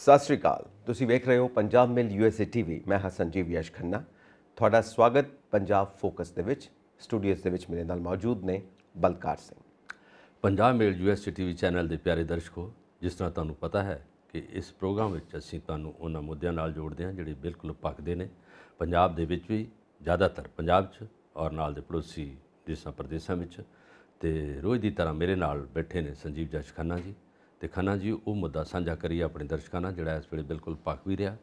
ਸਤਿ ਸ਼੍ਰੀ ਅਕਾਲ ਤੁਸੀਂ ਵੇਖ ਰਹੇ ਹੋ ਪੰਜਾਬ ਮਿਲ ਯੂਐਸਏ ਟੀਵੀ ਮੈਂ ਹਾਂ ਸੰਜੀਵ ਯਸ਼ ਖੰਨਾ ਤੁਹਾਡਾ ਸਵਾਗਤ ਪੰਜਾਬ ਫੋਕਸ ਦੇ ਵਿੱਚ ਸਟੂਡੀਓਜ਼ ਦੇ ਵਿੱਚ ਮੇਰੇ ਨਾਲ ਮੌਜੂਦ ਨੇ Balkar Singh Punjab mail USA TV channel ਦੇ ਪਿਆਰੇ ਦਰਸ਼ਕੋ ਜਿਸ ਤਰ੍ਹਾਂ ਤੁਹਾਨੂੰ ਪਤਾ ਹੈ ਕਿ ਇਸ ਪ੍ਰੋਗਰਾਮ ਵਿੱਚ ਅਸੀਂ ਤੁਹਾਨੂੰ ਉਹਨਾਂ ਮੁੱਦਿਆਂ ਨਾਲ ਜੋੜਦੇ ਹਾਂ ਜਿਹੜੇ ਬਿਲਕੁਲ ਪੱਕਦੇ ਨੇ ਪੰਜਾਬ ਦੇ ਵਿੱਚ ਵੀ ਜ਼ਿਆਦਾਤਰ ਪੰਜਾਬ 'ਚ ਔਰ ਨਾਲ ਦੇ ਪੜੋਸੀ ਦੇਸ਼ਾਂ ਪ੍ਰਦੇਸ਼ਾਂ ਵਿੱਚ ਤੇ ਰੋਜ਼ ਦੀ ਤਰ੍ਹਾਂ ਮੇਰੇ ਨਾਲ ਬੈਠੇ ਨੇ ਸੰਜੀਵ ਜਸ਼ਖਾਨਾ ਖੰਨਾ ਜੀ ਤੇ ਖੰਨਾ ਜੀ ਉਹ ਮੁੱਦਾ ਸਾਂਝਾ ਕਰੀਏ ਆਪਣੇ ਦਰਸ਼ਕਾਂ ਨਾਲ ਜਿਹੜਾ ਇਸ ਵੇਲੇ ਬਿਲਕੁਲ ਪੱਕ ਵੀ ਰਿਹਾ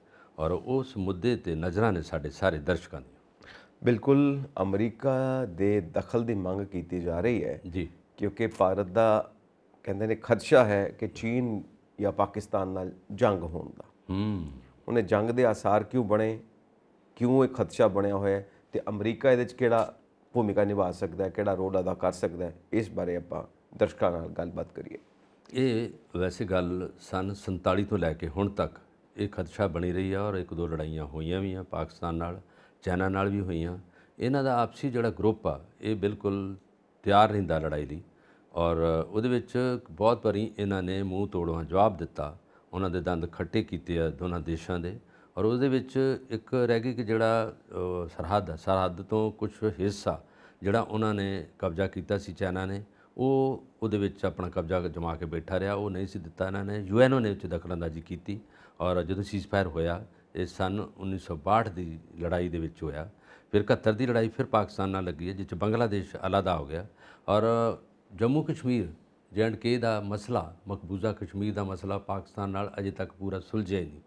ਔਰ ਉਸ ਮੁੱਦੇ ਤੇ ਨਜ਼ਰਾਂ ਨੇ ਸਾਡੇ ਸਾਰੇ ਦਰਸ਼ਕਾਂ ਦੀ ਬਿਲਕੁਲ ਅਮਰੀਕਾ ਦੇ ਦਖਲ ਦੀ ਮੰਗ ਕੀਤੀ ਜਾ ਰਹੀ ਹੈ ਜੀ ਕਿਉਂਕਿ ਭਾਰਤ ਦਾ ਕਹਿੰਦੇ ਨੇ ਖਦਸ਼ਾ ਹੈ ਕਿ ਚੀਨ ਜਾਂ ਪਾਕਿਸਤਾਨ ਨਾਲ ਜੰਗ ਹੋਣ ਦਾ ਹੂੰ ਉਹਨੇ ਜੰਗ ਦੇ ਆਸਾਰ ਕਿਉਂ ਬਣੇ ਕਿਉਂ ਇਹ ਖਦਸ਼ਾ ਬਣਿਆ ਹੋਇਆ ਤੇ ਅਮਰੀਕਾ ਇਹਦੇ ਵਿੱਚ ਕਿਹੜਾ ਭੂਮਿਕਾ ਨਿਭਾ ਸਕਦਾ ਹੈ ਕਿਹੜਾ ਰੋਲ ਅਦਾ ਕਰ ਸਕਦਾ ਹੈ ਇਸ ਬਾਰੇ ਆਪਾਂ ਦਰਸ਼ਕਾਂ ਨਾਲ ਗੱਲਬਾਤ ਕਰੀਏ ਇਹ ਵੈਸੇ ਗੱਲ ਸਨ 47 ਤੋਂ ਲੈ ਕੇ ਹੁਣ ਤੱਕ ਇਹ ਖਦਸ਼ਾ ਬਣੀ ਰਹੀ ਆ ਔਰ ਇੱਕ ਦੋ ਲੜਾਈਆਂ ਹੋਈਆਂ ਵੀ ਆ ਪਾਕਿਸਤਾਨ ਨਾਲ ਚਾਈਨਾ ਨਾਲ ਵੀ ਹੋਈਆਂ ਇਹਨਾਂ ਦਾ ਆਪਸੀ ਜਿਹੜਾ ਗਰੁੱਪ ਆ ਇਹ ਬਿਲਕੁਲ ਤਿਆਰ ਰਹਿੰਦਾ ਲੜਾਈ ਲਈ ਔਰ ਉਹਦੇ ਵਿੱਚ ਬਹੁਤ ਭਰੀ ਇਹਨਾਂ ਨੇ ਮੂੰਹ ਤੋੜਵਾ ਜਵਾਬ ਦਿੱਤਾ ਉਹਨਾਂ ਦੇ ਦੰਦ ਖੱਟੇ ਕੀਤੇ ਆ ਦੋਨਾਂ ਦੇਸ਼ਾਂ ਦੇ ਔਰ ਉਹਦੇ ਵਿੱਚ ਇੱਕ ਰਹਿ ਗਈ ਕਿ ਜਿਹੜਾ ਸਰਹੱਦ ਸਰਹੱਦ ਤੋਂ ਕੁਝ ਹਿੱਸਾ ਜਿਹੜਾ ਉਹਨਾਂ ਨੇ ਕਬਜ਼ਾ ਕੀਤਾ ਸੀ ਚਾਈਨਾ ਨੇ ਉਹ ਉਹਦੇ ਵਿੱਚ ਆਪਣਾ ਕਬਜ਼ਾ ਜਮਾ ਕੇ ਬੈਠਾ ਰਿਹਾ ਉਹ ਨਹੀਂ ਸੀ ਦਿੱਤਾ ਇਹਨਾਂ ਨੇ ਯੂਐਨਓ ਨੇ ਵਿੱਚ ਦਖਲਅੰਦਾਜ਼ੀ ਕੀਤੀ ਔਰ ਜਦੋਂ ਸੀਜ਼ਫਾਇਰ ਹੋਇਆ ਇਹ ਸਨ 1962 ਦੀ ਲੜਾਈ ਦੇ ਵਿੱਚ ਹੋਇਆ ਫਿਰ 71 ਦੀ ਲੜਾਈ ਫਿਰ ਪਾਕਿਸਤਾਨ ਨਾਲ ਲੱਗੀ ਹੈ ਬੰਗਲਾਦੇਸ਼ ਅਲੱਦਾ ਹੋ ਗਿਆ ਔਰ ਜੰਮੂ ਕਸ਼ਮੀਰ ਜੈਂਡ ਕੇ ਦਾ ਮਸਲਾ ਮਕਬੂਜ਼ਾ ਕਸ਼ਮੀਰ ਦਾ ਮਸਲਾ ਪਾਕਿਸਤਾਨ ਨਾਲ ਅਜੇ ਤੱਕ ਪੂਰਾ ਸੁਲਝਿਆ ਨਹੀਂ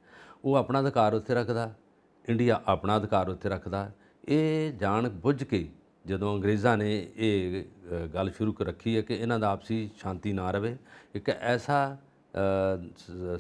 ਉਹ ਆਪਣਾ ਅਧਿਕਾਰ ਉੱਥੇ ਰੱਖਦਾ ਇੰਡੀਆ ਆਪਣਾ ਅਧਿਕਾਰ ਉੱਥੇ ਰੱਖਦਾ ਇਹ ਜਾਣ ਬੁੱਝ ਕੇ ਜਦੋਂ ਅੰਗਰੇਜ਼ਾਂ ਨੇ ਇਹ ਗੱਲ ਸ਼ੁਰੂ ਕਰ ਰੱਖੀ ਹੈ ਕਿ ਇਹਨਾਂ ਦਾ ਆਪਸੀ ਸ਼ਾਂਤੀ ਨਾ ਰਵੇ ਇੱਕ ਐਸਾ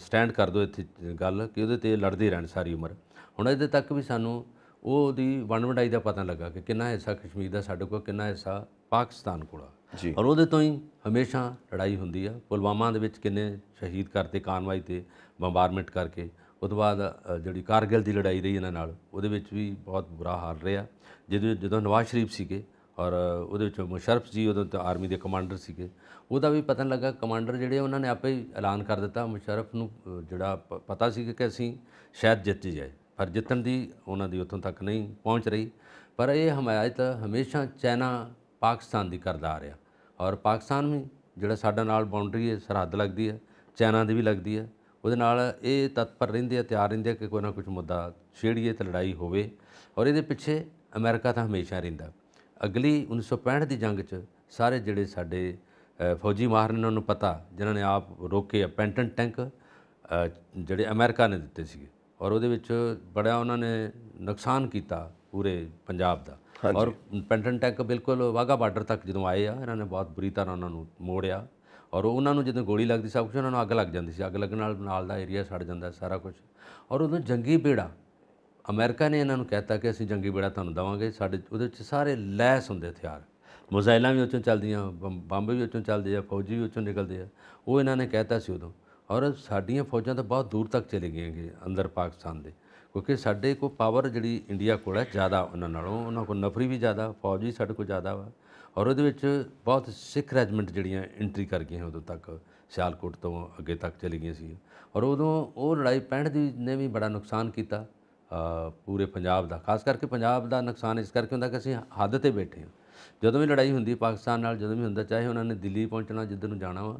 ਸਟੈਂਡ ਕਰ ਦੋ ਇੱਥੇ ਗੱਲ ਕਿ ਉਹਦੇ ਤੇ ਲੜਦੇ ਰਹਿਣ ਸਾਰੀ ਉਮਰ ਹੁਣ ਇਹਦੇ ਤੱਕ ਵੀ ਸਾਨੂੰ ਉਹਦੀ ਵੰਡ ਵੰਡਾਈ ਦਾ ਪਤਾ ਲੱਗਾ ਕਿ ਕਿੰਨਾ ਹਿੱਸਾ ਕਸ਼ਮੀਰ ਦਾ ਸਾਡੇ ਕੋਲ ਕਿੰਨਾ ਹਿੱਸਾ ਪਾਕਿਸਤਾਨ ਕੋਲ ਜੀ ਔਰ ਉਹਦੇ ਤੋਂ ਹੀ ਹਮੇਸ਼ਾ ਲੜਾਈ ਹੁੰਦੀ ਆ ਪੁਲਵਾਮਾ ਦੇ ਵਿੱਚ ਕਿੰਨੇ ਸ਼ਹੀਦ ਕਰਤੇ ਕਾਨਵਾਈ ਤੇ ਬੰਬਾਰਮੈਂਟ ਕਰਕੇ ਉਸ ਤੋਂ ਬਾਅਦ ਜਿਹੜੀ ਕਾਰਗਿਲ ਦੀ ਲੜਾਈ ਰਹੀ ਇਹਨਾਂ ਨਾਲ ਉਹਦੇ ਵਿੱਚ ਵੀ ਬਹੁਤ ਬੁਰਾ ਹਾਲ ਰਿਹਾ ਜਦੋਂ ਜਦੋਂ ਨਵਾਜ਼ ਸ਼ਰੀਫ ਸੀਗੇ ਔਰ ਉਹਦੇ ਵਿੱਚ ਮੁਸ਼ਰਫ ਜੀ ਉਦੋਂ ਤਾਂ ਆਰਮੀ ਦੇ ਕਮਾਂਡਰ ਸੀਗੇ ਉਹਦਾ ਵੀ ਪਤਾ ਲੱਗਾ ਕਮਾਂਡਰ ਜਿਹੜੇ ਉਹਨਾਂ ਨੇ ਆਪੇ ਹੀ ਐਲਾਨ ਕਰ ਦਿੱਤਾ ਮੁਸ਼ਰਫ ਨੂੰ ਜਿਹੜਾ ਪਤਾ ਸੀ ਕਿ ਅਸੀਂ ਸ਼ਾਇਦ ਜਿੱਤ ਜਾਏ ਪਰ ਜਿੱਤਣ ਦੀ ਉਹਨਾਂ ਦੀ ਉੱਥੋਂ ਤੱਕ ਨਹੀਂ ਪਹੁੰਚ ਰਹੀ ਪਰ ਇਹ ਹਮਾਇਤ ਹਮੇਸ਼ਾ ਚైనా ਪਾਕਿਸਤਾਨ ਦੀ ਕਰਦਾ ਆ ਰਿਹਾ ਔਰ ਪਾਕਿਸਤਾਨ ਵੀ ਜਿਹੜਾ ਸਾਡਾ ਨਾਲ ਬਾਉਂਡਰੀ ਹੈ ਸਰਹੱਦ ਲੱਗਦੀ ਹੈ ਚైనా ਦੀ ਵੀ ਲੱਗਦੀ ਹੈ ਉਹਦੇ ਨਾਲ ਇਹ ਤਤਪਰ ਰਹਿੰਦੇ ਆ ਤਿਆਰ ਰਹਿੰਦੇ ਆ ਕਿ ਕੋਈ ਨਾ ਕੁਝ ਮੁੱਦਾ ਛੇੜੀਏ ਤੇ ਲੜਾਈ ਹੋਵੇ ਔਰ ਇਹਦੇ ਪਿੱਛੇ ਅਮਰੀਕਾ ਤਾਂ ਹਮੇਸ਼ਾ ਰਹਿੰਦਾ ਅਗਲੀ 1965 ਦੀ ਜੰਗ 'ਚ ਸਾਰੇ ਜਿਹੜੇ ਸਾਡੇ ਫੌਜੀ ਮਾਹਰ ਨੇ ਉਹਨਾਂ ਨੂੰ ਪਤਾ ਜਿਨ੍ਹਾਂ ਨੇ ਆਪ ਰੋਕੇ ਪੈਂਟਨ ਟੈਂਕ ਜਿਹੜੇ ਅਮਰੀਕਾ ਨੇ ਦਿੱਤੇ ਸੀਗੇ ਔਰ ਉਹਦੇ ਵਿੱਚ ਬੜਾ ਉਹਨਾਂ ਨੇ ਨੁਕਸਾਨ ਕੀਤਾ ਪੂਰੇ ਪੰਜਾਬ ਦਾ ਔਰ ਪੈਂਟਨ ਟੈਂਕ ਬਿਲਕੁਲ ਵਾਗਾ ਬਾਰਡਰ ਤੱਕ ਜਦੋਂ ਆਏ ਆ ਇਹਨਾਂ ਨੇ ਬਹੁਤ ਬੁਰੀ ਤਰ੍ਹਾਂ ਉਹਨਾਂ ਨੂੰ ਮੋੜਿਆ ਔਰ ਉਹਨਾਂ ਨੂੰ ਜਦੋਂ ਗੋਲੀ ਲੱਗਦੀ ਸਭ ਕੁਝ ਉਹਨਾਂ ਨੂੰ ਅੱਗ ਲੱਗ ਜਾਂਦੀ ਸੀ ਅੱਗ ਲੱਗਣ ਨਾਲ ਨਾਲ ਦਾ ਏਰੀਆ ਸੜ ਜਾਂਦਾ ਸਾਰਾ ਕੁਝ ਔਰ ਉਹਨੂੰ ਜੰਗੀ ਬੇੜਾ ਅਮਰੀਕਾ ਨੇ ਇਹਨਾਂ ਨੂੰ ਕਹਿਤਾ ਕਿ ਅਸੀਂ ਜੰਗੀ ਬੇੜਾ ਤੁਹਾਨੂੰ ਦਵਾਂਗੇ ਸਾਡੇ ਉਹਦੇ ਵਿੱਚ ਸਾਰੇ ਲੈਸ ਹੁੰਦੇ ਹਥਿਆਰ ਮਜ਼ਾਇਲਾਂ ਵੀ ਉੱਚੋਂ ਚੱਲਦੀਆਂ ਬੰਬ ਵੀ ਉੱਚੋਂ ਚੱਲਦੇ ਆ ਫੌਜੀ ਵੀ ਉੱਚੋਂ ਨਿਕਲਦੇ ਆ ਉਹ ਇਹਨਾਂ ਨੇ ਕਹਿਤਾ ਸੀ ਉਦੋਂ ਔਰ ਸਾਡੀਆਂ ਫੌਜਾਂ ਤਾਂ ਬਹੁਤ ਦੂਰ ਤੱਕ ਚਲੇ ਗਈਆਂ ਕਿ ਅੰਦਰ ਪਾਕਿਸਤਾਨ ਦੇ ਕਿਉਂਕਿ ਸਾਡੇ ਕੋ ਪਾਵਰ ਜਿਹੜੀ ਇੰਡੀਆ ਕੋਲ ਹੈ ਜ਼ਿਆਦਾ ਉਹਨਾਂ ਨਾਲੋਂ ਉਹਨਾਂ ਕੋ ਨਫਰੀ ਵੀ ਜ਼ਿਆਦਾ ਫੌਜ ਵੀ ਸਾਡੇ ਕੋ ਜ਼ਿਆਦਾ ਵਾ ਔਰ ਉਹਦੇ ਵਿੱਚ ਬਹੁਤ ਸਿੱਖ ਰੈਜੀਮੈਂਟ ਜਿਹੜੀਆਂ ਐਂਟਰੀ ਕਰ ਗਈਆਂ ਉਦੋਂ ਤੱਕ ਸਿਆਲਕੋਟ ਤੋਂ ਅੱਗੇ ਤੱਕ ਚਲੀ ਗਈਆਂ ਸੀ ਔਰ ਉਦੋਂ ਉਹ ਲੜਾਈ 65 ਦੀ ਨੇ ਵੀ ਬੜਾ ਨੁਕਸਾਨ ਕੀਤਾ ਪੂਰੇ ਪੰਜਾਬ ਦਾ ਖਾਸ ਕਰਕੇ ਪੰਜਾਬ ਦਾ ਨੁਕਸਾਨ ਇਸ ਕਰਕੇ ਹੁੰਦਾ ਕਿ ਅਸੀਂ ਹੱਦ ਤੇ ਬੈਠੇ ਹਾਂ ਜਦੋਂ ਵੀ ਲੜਾਈ ਹੁੰਦੀ ਪਾਕਿਸਤਾਨ ਨਾਲ ਜਦੋਂ ਵੀ ਹੁੰਦਾ ਚਾਹੇ ਉਹਨਾਂ ਨੇ ਦਿੱਲੀ ਪਹੁੰਚਣਾ ਜਿੱਧਰ ਨੂੰ ਜਾਣਾ ਵਾ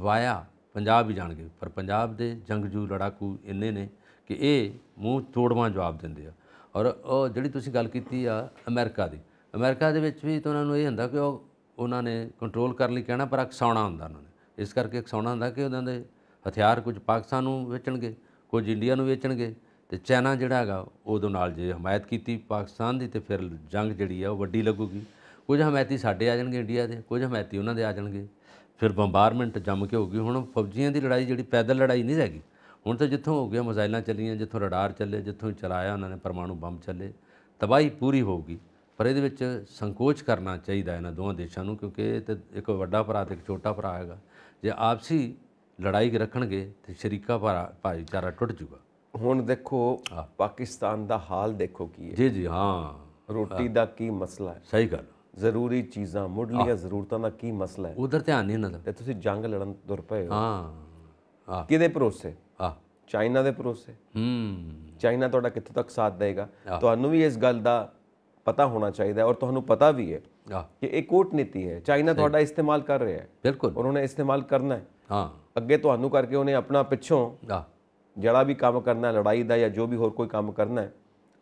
ਵਾਇਆ ਪੰਜਾਬ ਹੀ ਜਾਣਗੇ ਪਰ ਪੰਜਾਬ ਦੇ ਜੰਗਜੂ ਲੜਾਕੂ ਇੰਨੇ ਨੇ ਕਿ ਇਹ ਮੂੰਹ ਤੋੜਵਾ ਜਵਾਬ ਦਿੰਦੇ ਆ ਔਰ ਉਹ ਜਿਹੜੀ ਤੁਸੀਂ ਗੱਲ ਕੀਤੀ ਆ ਅਮਰੀਕਾ ਦੀ ਅਮਰੀਕਾ ਦੇ ਵਿੱਚ ਵੀ ਤਾਂ ਉਹਨਾਂ ਨੂੰ ਇਹ ਹੁੰਦਾ ਕਿ ਉਹ ਉਹਨਾਂ ਨੇ ਕੰਟਰੋਲ ਕਰਨ ਲਈ ਕਹਿਣਾ ਪਰ ਅਕਸਾਉਣਾ ਹੁੰਦਾ ਉਹਨਾਂ ਨੇ ਇਸ ਕਰਕੇ ਅਕਸਾਉਣਾ ਹੁੰਦਾ ਕਿ ਉਹਨਾਂ ਦੇ ਹਥਿਆਰ ਕੁਝ ਪਾਕਿਸਤਾਨ ਨੂੰ ਵੇਚਣਗੇ ਕੁਝ ਇੰਡੀਆ ਨੂੰ ਵੇਚਣਗੇ ਤੇ ਚਾਈਨਾ ਜਿਹੜਾ ਹੈਗਾ ਉਦੋਂ ਨਾਲ ਜੇ ਹਮਾਇਤ ਕੀਤੀ ਪਾਕਿਸਤਾਨ ਦੀ ਤੇ ਫਿਰ ਜੰਗ ਜਿਹੜੀ ਆ ਉਹ ਵੱਡੀ ਲੱਗੂਗੀ ਕੁਝ ਹਮਾਇਤੀ ਸਾਡੇ ਆ ਜਾਣਗੇ ਇੰਡੀਆ ਦੇ ਕੁਝ ਹਮਾਇਤੀ ਉਹਨਾਂ ਦੇ ਆ ਜਾਣਗੇ ਫਿਰ ਬੰਬਾਰਮੈਂਟ ਜੰਮ ਕੇ ਹੋਗੀ ਹੁਣ ਫੌਜੀਆਂ ਦੀ ਲੜਾਈ ਜਿਹੜੀ ਪੈਦਲ ਲੜਾਈ ਨਹੀਂ ਰਹੇਗੀ ਹੁਣ ਤਾਂ ਜਿੱਥੋਂ ਹੋ ਗਿਆ ਮਜ਼ਾਈਲਾਂ ਚੱਲੀਆਂ ਜਿੱਥੋਂ ਰਡਾਰ ਚੱਲੇ ਜਿੱਥੋਂ ਚਲਾਇਆ ਉਹਨਾਂ ਨੇ ਪਰਮਾਣੂ ਬੰਬ ਚੱਲੇ ਤਬਾਹੀ ਪੂਰੀ ਹੋਊਗੀ ਪਰ ਇਹਦੇ ਵਿੱਚ ਸੰਕੋਚ ਕਰਨਾ ਚਾਹੀਦਾ ਇਹਨਾਂ ਦੋਵਾਂ ਦੇਸ਼ਾਂ ਨੂੰ ਕਿਉਂਕਿ ਇਹ ਤੇ ਇੱਕ ਵੱਡਾ ਭਰਾ ਤੇ ਇੱਕ ਛੋਟਾ ਭਰਾ ਹੈਗਾ ਜੇ ਆਪਸੀ ਲੜਾਈ ਰੱਖਣਗੇ ਤੇ ਸ਼ਰੀਕਾ ਭਾਈਚਾਰਾ ਟੁੱਟ ਜੂਗਾ ਹੁਣ ਦੇਖੋ ਪਾਕਿਸਤਾਨ ਦਾ ਹਾਲ ਦੇਖੋ ਕੀ ਹੈ ਜੀ ਜੀ ਹਾਂ ਰੋਟੀ ਦਾ ਕੀ ਮਸਲਾ ਹੈ ਸਹੀ ਗੱਲ ਜ਼ਰੂਰੀ ਚੀਜ਼ਾਂ ਮੁੱਢਲੀਆਂ ਜ਼ਰੂਰਤਾਂ ਦਾ ਕੀ ਮਸਲਾ ਹੈ ਉਧਰ ਧਿਆਨ ਨਹੀਂ ਨਾ ਤੇ ਤੁਸੀਂ ਜੰਗ ਲੜਨ ਤੁਰ ਪਏ ਹੋ ਹਾਂ ਕਿਹਦੇ ਭਰੋਸੇ ਹਾਂ ਚਾਈਨਾ ਦੇ ਭਰੋਸੇ ਹੂੰ ਚਾਈਨਾ ਤੁਹਾਡਾ ਕਿੱਥੋਂ ਤੱਕ ਸਾਥ ਦੇਗਾ ਤੁਹਾਨੂੰ ਵੀ ਇਸ ਗੱਲ ਦਾ ਪਤਾ ਹੋਣਾ ਚਾਹੀਦਾ ਔਰ ਤੁਹਾਨੂੰ ਪਤਾ ਵੀ ਹੈ ਕਿ ਇਹ ਨੀਤੀ ਹੈ ਚਾਈਨਾ ਤੁਹਾਡਾ ਇਸਤੇਮਾਲ ਕਰ ਰਿਹਾ ਹੈ ਬਿਲਕੁਲ ਉਹਨੇ ਇਸਤੇਮਾਲ ਕਰਨਾ ਹੈ ਹਾਂ ਅੱਗੇ ਤੁਹਾਨੂੰ ਕਰਕੇ ਉਹਨੇ ਆਪਣਾ ਪਿੱਛੋਂ ਜਿਹੜਾ ਵੀ ਕੰਮ ਕਰਨਾ ਲੜਾਈ ਦਾ ਜਾਂ ਜੋ ਵੀ ਹੋਰ ਕੋਈ ਕੰਮ ਕਰਨਾ ਹੈ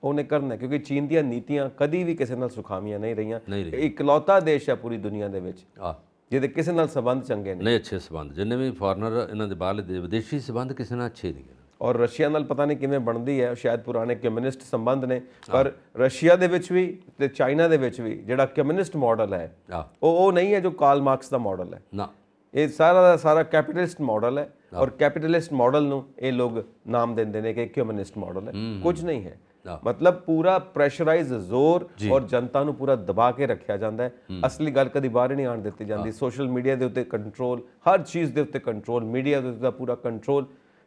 ਉਹਨੇ ਕਰਨਾ ਕਿਉਂਕਿ ਚੀਨ ਦੀਆਂ ਨੀਤੀਆਂ ਕਦੀ ਵੀ ਕਿਸੇ ਨਾਲ ਸੁਖਾਮੀਆਂ ਨਹੀਂ ਰਹੀਆਂ ਇਕਲੌਤਾ ਦੇਸ਼ ਹੈ ਪੂਰੀ ਦੁਨੀਆ ਦੇ ਵਿੱਚ ਆ ਜਿਹਦੇ ਕਿਸੇ ਨਾਲ ਸਬੰਧ ਚੰਗੇ ਨਹੀਂ ਨਹੀਂ ਅੱਛੇ ਸਬੰਧ ਜਿੰਨੇ ਵੀ ਫੋਰਨਰ ਇਹਨਾਂ ਦੇ ਦੇ ਵਿਦੇਸ਼ੀ ਸਬੰਧ ਕਿਸੇ ਨਾਲ ਅੱਛੇ ਨਹੀਂ ਔਰ ਰਸ਼ੀਆ ਨਾਲ ਪਤਾ ਨਹੀਂ ਕਿਵੇਂ ਬਣਦੀ ਹੈ ਸ਼ਾਇਦ ਪੁਰਾਣੇ ਕਮਿਊਨਿਸਟ ਸੰਬੰਧ ਨੇ ਪਰ ਰਸ਼ੀਆ ਦੇ ਵਿੱਚ ਵੀ ਤੇ ਚਾਈਨਾ ਦੇ ਵਿੱਚ ਵੀ ਜਿਹੜਾ ਕਮਿਊਨਿਸਟ ਮਾਡਲ ਹੈ ਉਹ ਉਹ ਨਹੀਂ ਹੈ ਜੋ ਕਾਰਲ ਮਾਰਕਸ ਦਾ ਮਾਡਲ ਹੈ ਨਾ ਇਹ ਸਾਰਾ ਦਾ ਸਾਰਾ ਕੈਪੀਟਲਿਸਟ ਮਾਡਲ ਹੈ ਔਰ ਕੈਪੀਟਲਿਸਟ ਮਾਡਲ ਨੂੰ ਇਹ ਲੋਕ ਨਾਮ ਦਿੰਦੇ ਨੇ ਕਿ ਹਿਊਮਨਿਸਟ ਮਾਡਲ ਹੈ ਕੁਝ ਨਹੀਂ ਹੈ ਮਤਲਬ ਪੂਰਾ ਪ੍ਰੈਸ਼ਰਾਈਜ਼ ਜ਼ੋਰ ਔਰ ਜਨਤਾ ਨੂੰ ਪੂਰਾ ਦਬਾ ਕੇ ਰੱਖਿਆ ਜਾਂਦਾ ਹੈ ਅਸਲੀ ਗੱਲ ਕਦੀ ਬਾਹਰ ਨਹੀਂ ਆਣ ਦਿੱਤੀ ਜਾਂਦੀ ਸੋਸ਼ਲ ਮੀਡੀਆ ਦੇ ਉੱਤੇ ਕੰਟਰੋਲ ਹਰ ਚੀਜ਼ ਦੇ ਉੱਤੇ ਕੰਟਰੋਲ ਮੀਡੀਆ ਦੇ ਉੱਤੇ ਦਾ ਪੂਰਾ ਕੰਟਰੋਲ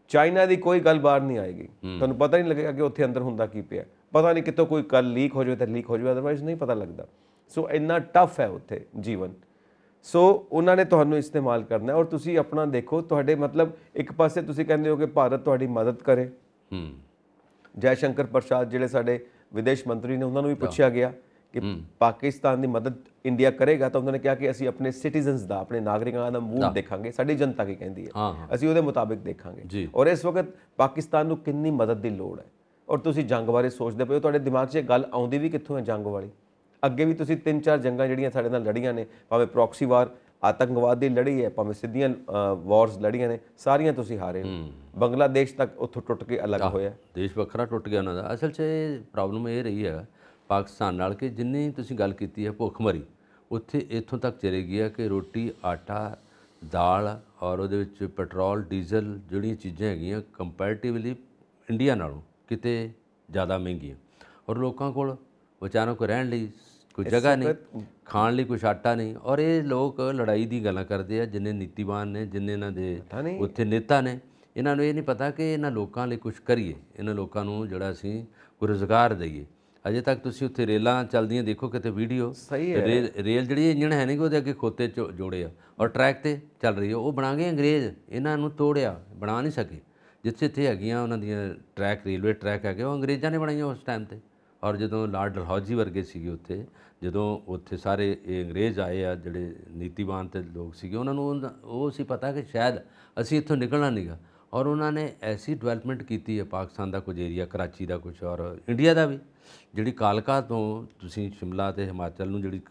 ਚਾਈਨਾ ਦੀ ਕੋਈ ਗੱਲ ਬਾਹਰ ਨਹੀਂ ਆਏਗੀ ਤੁਹਾਨੂੰ ਪਤਾ ਨਹੀਂ ਲੱਗੇਗਾ ਕਿ ਉੱਥੇ ਅੰਦਰ ਹੁੰਦਾ ਕੀ ਪਿਆ ਪਤਾ ਨਹੀਂ ਕਿਤੋਂ ਕੋਈ ਕੱਲ ਲੀਕ ਹੋ ਜਾਵੇ ਤਾਂ ਲੀਕ ਹੋ ਜਾਵੇ ਅਦਰਵਾਇਜ਼ ਨਹੀਂ ਪਤਾ ਲੱਗਦਾ ਸੋ ਇੰਨਾ ਟਫ ਹੈ ਉੱਥੇ ਜੀਵਨ ਸੋ ਉਹਨਾਂ ਨੇ ਤੁਹਾਨੂੰ ਇਸਤੇਮਾਲ ਕਰਨਾ ਔਰ ਤੁਸੀਂ ਆਪਣਾ ਦੇਖੋ ਤੁਹਾਡੇ ਮਤਲਬ ਇੱਕ ਪਾਸੇ ਤੁਸੀਂ ਕਹਿੰਦੇ ਹੋ ਕਿ ਭਾਰਤ ਤੁਹਾਡੀ ਮਦਦ ਕਰੇ ਹੂੰ ਜੈ ਸ਼ੰਕਰ ਪ੍ਰਸ਼ਾਦ ਜਿਹੜੇ ਸਾਡੇ ਵਿਦੇਸ਼ ਮੰਤਰੀ ਨੇ ਉਹਨਾਂ ਨੂੰ ਵੀ ਪੁੱਛਿਆ ਗਿਆ ਕਿ ਪਾਕਿਸਤਾਨ ਦੀ ਮਦਦ ਇੰਡੀਆ ਕਰੇਗਾ ਤਾਂ ਉਹਨਾਂ ਨੇ ਕਿਹਾ ਕਿ ਅਸੀਂ ਆਪਣੇ ਸਿਟੀਜ਼ਨਸ ਦਾ ਆਪਣੇ ਨਾਗਰਿਕਾਂ ਦਾ ਮੂਡ ਦੇਖਾਂਗੇ ਸਾਡੀ ਜਨਤਾ ਕੀ ਕਹਿੰਦੀ ਹੈ ਅਸੀਂ ਉਹਦੇ ਮੁਤਾਬਿਕ ਦੇਖਾਂਗੇ ਔਰ ਇਸ ਵਕਤ ਪਾਕਿਸਤਾਨ ਨੂੰ ਕਿੰਨੀ ਮਦਦ ਦੀ ਲੋੜ ਹੈ ਔਰ ਤੁਸੀਂ ਜੰਗ ਬਾਰੇ ਸੋਚਦੇ ਪਏ ਹੋ ਤੁਹਾਡੇ ਦਿਮਾਗ 'ਚ ਇਹ ਗੱਲ ਆਉਂਦੀ ਵੀ ਕਿੱਥੋਂ ਹੈ ਜੰਗ ਵਾਲੀ ਅੱਗੇ ਵੀ ਤੁਸੀਂ ਤਿੰਨ ਚਾਰ ਜੰਗਾਂ ਜਿਹੜੀਆਂ ਸਾਡੇ ਨਾਲ ਲੜੀਆਂ ਨੇ ਭਾਵੇਂ ਪ੍ਰੋਕਸੀ ਵਾਰ ਆਤੰਕਵਾਦ ਦੀ ਲੜੀ ਹੈ ਭਾਵੇਂ ਸਿੱਧੀਆਂ ਵਾਰਸ ਲੜੀਆਂ ਨੇ ਸਾਰੀਆਂ ਤੁਸੀਂ ਹਾਰੇ ਹੋ ਬੰਗਲਾਦੇਸ਼ ਤੱਕ ਉੱਥੋਂ ਟੁੱਟ ਕੇ ਅਲੱਗ ਹੋਇਆ ਦੇਸ਼ ਵੱਖਰਾ ਟੁੱਟ ਗਿਆ ਉਹਨਾਂ ਦਾ ਅਸਲ 'ਚ ਪ੍ਰੋਬਲਮ ਇਹ ਰਹੀ ਹੈ ਪਾਕਿਸਤਾਨ ਨਾਲ ਕਿ ਜਿੰਨੀ ਤੁਸੀਂ ਗੱਲ ਕੀਤੀ ਹੈ ਭੁੱਖਮਰੀ ਉੱਥੇ ਇੱਥੋਂ ਤੱਕ ਚਲੇ ਗਿਆ ਕਿ ਰੋਟੀ ਆਟਾ ਦਾਲ ਔਰ ਉਹਦੇ ਵਿੱਚ ਪੈਟਰੋਲ ਡੀਜ਼ਲ ਜਿਹੜੀਆਂ ਚੀਜ਼ਾਂ ਹੈਗੀਆਂ ਕੰਪੈਰੀਟਿਵਲੀ ਇੰਡੀਆ ਨਾਲੋਂ ਕਿਤੇ ਜ਼ਿਆਦਾ ਮਹਿੰਗੀਆਂ ਔਰ ਲੋਕਾਂ ਕੋਲ ਵਿਚਾਰਾਂ ਕੋ ਰਹਿਣ ਲਈ ਕੋਈ ਜਗ੍ਹਾ ਨਹੀਂ ਖਾਣ ਲਈ ਕੋਈ ਆਟਾ ਨਹੀਂ ਔਰ ਇਹ ਲੋਕ ਲੜਾਈ ਦੀ ਗੱਲਾਂ ਕਰਦੇ ਆ ਜਿੰਨੇ ਨੀਤੀਵਾਨ ਨੇ ਜਿੰਨੇ ਇਹਨਾਂ ਦੇ ਉੱਥੇ ਨੇਤਾ ਨੇ ਇਹਨਾਂ ਨੂੰ ਇਹ ਨਹੀਂ ਪਤਾ ਕਿ ਇਹਨਾਂ ਲੋਕਾਂ ਲਈ ਕੁਝ ਕਰੀਏ ਇਹਨਾਂ ਲੋਕਾਂ ਨੂੰ ਜਿਹੜਾ ਅਸੀਂ ਕੋਈ ਰੋਜ਼ਗਾਰ ਦਈਏ ਅਜੇ ਤੱਕ ਤੁਸੀਂ ਉੱਥੇ ਰੇਲਾਂ ਚੱਲਦੀਆਂ ਦੇਖੋ ਕਿਤੇ ਵੀਡੀਓ ਸਹੀ ਹੈ ਰੇਲ ਜਿਹੜੀ ਇੰਜਣ ਹੈ ਨਹੀਂ ਉਹਦੇ ਅੱਗੇ ਖੋਤੇ ਚ ਜੋੜੇ ਆ ਔਰ ਟਰੈਕ ਤੇ ਚੱਲ ਰਹੀ ਹੈ ਉਹ ਬਣਾ ਗਏ ਅੰਗਰੇਜ਼ ਇਹਨਾਂ ਨੂੰ ਤੋੜਿਆ ਬਣਾ ਨਹੀਂ ਸਕੇ ਜਿੱਥੇ ਇੱਥੇ ਹੈਗੀਆਂ ਉਹਨਾਂ ਦੀਆਂ ਟਰੈਕ ਰੇਲਵੇ ਟਰੈਕ ਹੈਗੇ ਉਹ ਅੰਗਰੇਜ਼ਾਂ ਨੇ ਬਣਾਈਆਂ ਉਸ ਟਾਈਮ ਤੇ ਔਰ ਜਦੋਂ ਲਾਰਡ ਡਲਹੌਜੀ ਵਰਗੇ ਸੀਗੇ ਉੱਥੇ ਜਦੋਂ ਉੱਥੇ ਸਾਰੇ ਇਹ ਅੰਗਰੇਜ਼ ਆਏ ਆ ਜਿਹੜੇ ਨੀਤੀਵਾਨ ਤੇ ਲੋਕ ਸੀਗੇ ਉਹਨਾਂ ਨੂੰ ਉਹ ਸੀ ਪਤਾ ਕਿ ਸ਼ਾਇਦ ਅਸੀਂ ਇੱਥੋਂ ਨਿਕਲਣਾ ਨਹੀਂਗਾ ਔਰ ਉਹਨਾਂ ਨੇ ਐਸੀ ਡਿਵੈਲਪਮੈਂਟ ਕੀਤੀ ਹੈ ਪਾਕਿਸਤਾਨ ਦਾ ਕੁਝ ਏਰੀਆ ਕਰਾਚੀ ਦਾ ਕੁਝ ਔਰ ਇੰਡੀਆ ਦਾ ਵੀ ਜਿਹੜੀ ਕਾਲਕਾ ਤੋਂ ਤੁਸੀਂ ਸ਼ਿਮਲਾ ਤੇ ਹਿਮਾਚਲ ਨੂੰ ਜਿਹੜੀ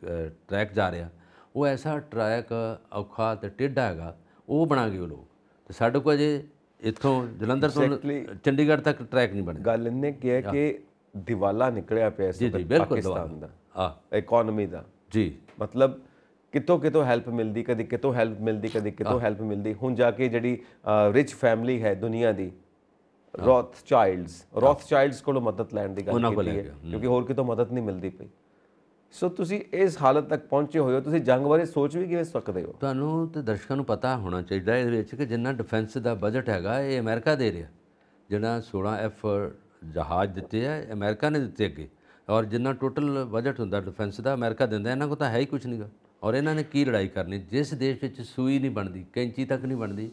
ਟਰੈਕ ਜਾ ਰਿਹਾ ਉਹ ਐਸਾ ਟਰੈਕ ਔਖਾ ਤੇ ਟੇਢਾ ਹੈਗਾ ਉਹ ਬਣਾ ਗਏ ਉਹ ਲੋਕ ਤੇ ਸਾਡੇ ਕੋਲ ਜੇ ਇੱਥੋਂ ਜਲੰਧਰ ਤੋਂ ਚੰਡੀਗੜ੍ਹ ਤੱਕ ਟਰੈਕ ਨਹੀਂ ਬਣਿਆ ਗੱਲ ਇਹਨੇ ਕਿਹਾ ਕਿ ਦਿਵਾਲਾ ਨਿਕਲਿਆ ਪਿਆ ਇਸ ਪਾਕਿਸਤਾਨ ਦਾ ਇਕਨੋਮੀ ਦਾ ਜੀ ਮਤਲਬ ਕਿਤੋਂ ਕਿਤੋਂ ਹੈਲਪ ਮਿਲਦੀ ਕਦੀ ਕਿਤੋਂ ਹੈਲਪ ਮਿਲਦੀ ਕਦੀ ਕਿਤੋਂ ਹੈਲਪ ਮਿਲਦੀ ਹੁਣ ਜਾ ਕੇ ਜਿਹੜੀ ਰਿਚ ਫੈਮਿਲੀ ਹੈ ਦੁਨੀਆ ਦੀ ਰੌਥ ਚਾਈਲਡਸ ਰੌਥ ਚਾਈਲਡਸ ਕੋਲੋਂ ਮਦਦ ਲੈਣ ਦੀ ਗੱਲ ਕੀਤੀ ਹੈ ਕਿਉਂਕਿ ਹੋਰ ਕਿਤੋਂ ਮਦਦ ਨਹੀਂ ਮਿਲਦੀ ਪਈ ਸੋ ਤੁਸੀਂ ਇਸ ਹਾਲਤ ਤੱਕ ਪਹੁੰਚੇ ਹੋਏ ਹੋ ਤੁਸੀਂ ਜੰਗ ਬਾਰੇ ਸੋਚ ਵੀ ਕਿਵੇਂ ਸਕਦੇ ਹੋ ਤੁਹਾਨੂੰ ਤੇ ਦਰਸ਼ਕਾਂ ਨੂੰ ਪਤਾ ਹੋਣਾ ਚਾਹੀਦਾ ਇਹਦੇ ਵਿੱਚ ਕਿ ਜਿੰਨਾ ਡਿਫੈਂਸ ਦਾ ਬਜਟ ਹੈਗਾ ਇਹ ਅਮਰੀਕਾ ਦੇ ਰਿਹਾ ਜਿਹੜਾ 16 ਐਫ ਜਹਾਜ਼ ਦਿੱਤੇ ਆ ਅਮਰੀਕਾ ਨੇ ਦਿੱਤੇ ਅੱਗੇ ਔਰ ਜਿੰਨਾ ਟੋਟਲ ਬਜਟ ਹੁੰਦਾ ਡਿਫੈਂਸ ਦਾ ਅਮਰੀਕਾ ਦਿੰਦਾ ਇਹਨਾਂ ਕੋ ਤਾਂ ਹੈ ਹੀ ਕੁਝ ਨਹੀਂਗਾ ਔਰ ਇਹਨਾਂ ਨੇ ਕੀ ਲੜਾਈ ਕਰਨੀ ਜਿਸ ਦੇਸ਼ ਵਿੱਚ ਸੂਈ ਨਹੀਂ ਬਣਦੀ ਕੈਂਚੀ ਤੱਕ ਨਹੀਂ ਬਣਦੀ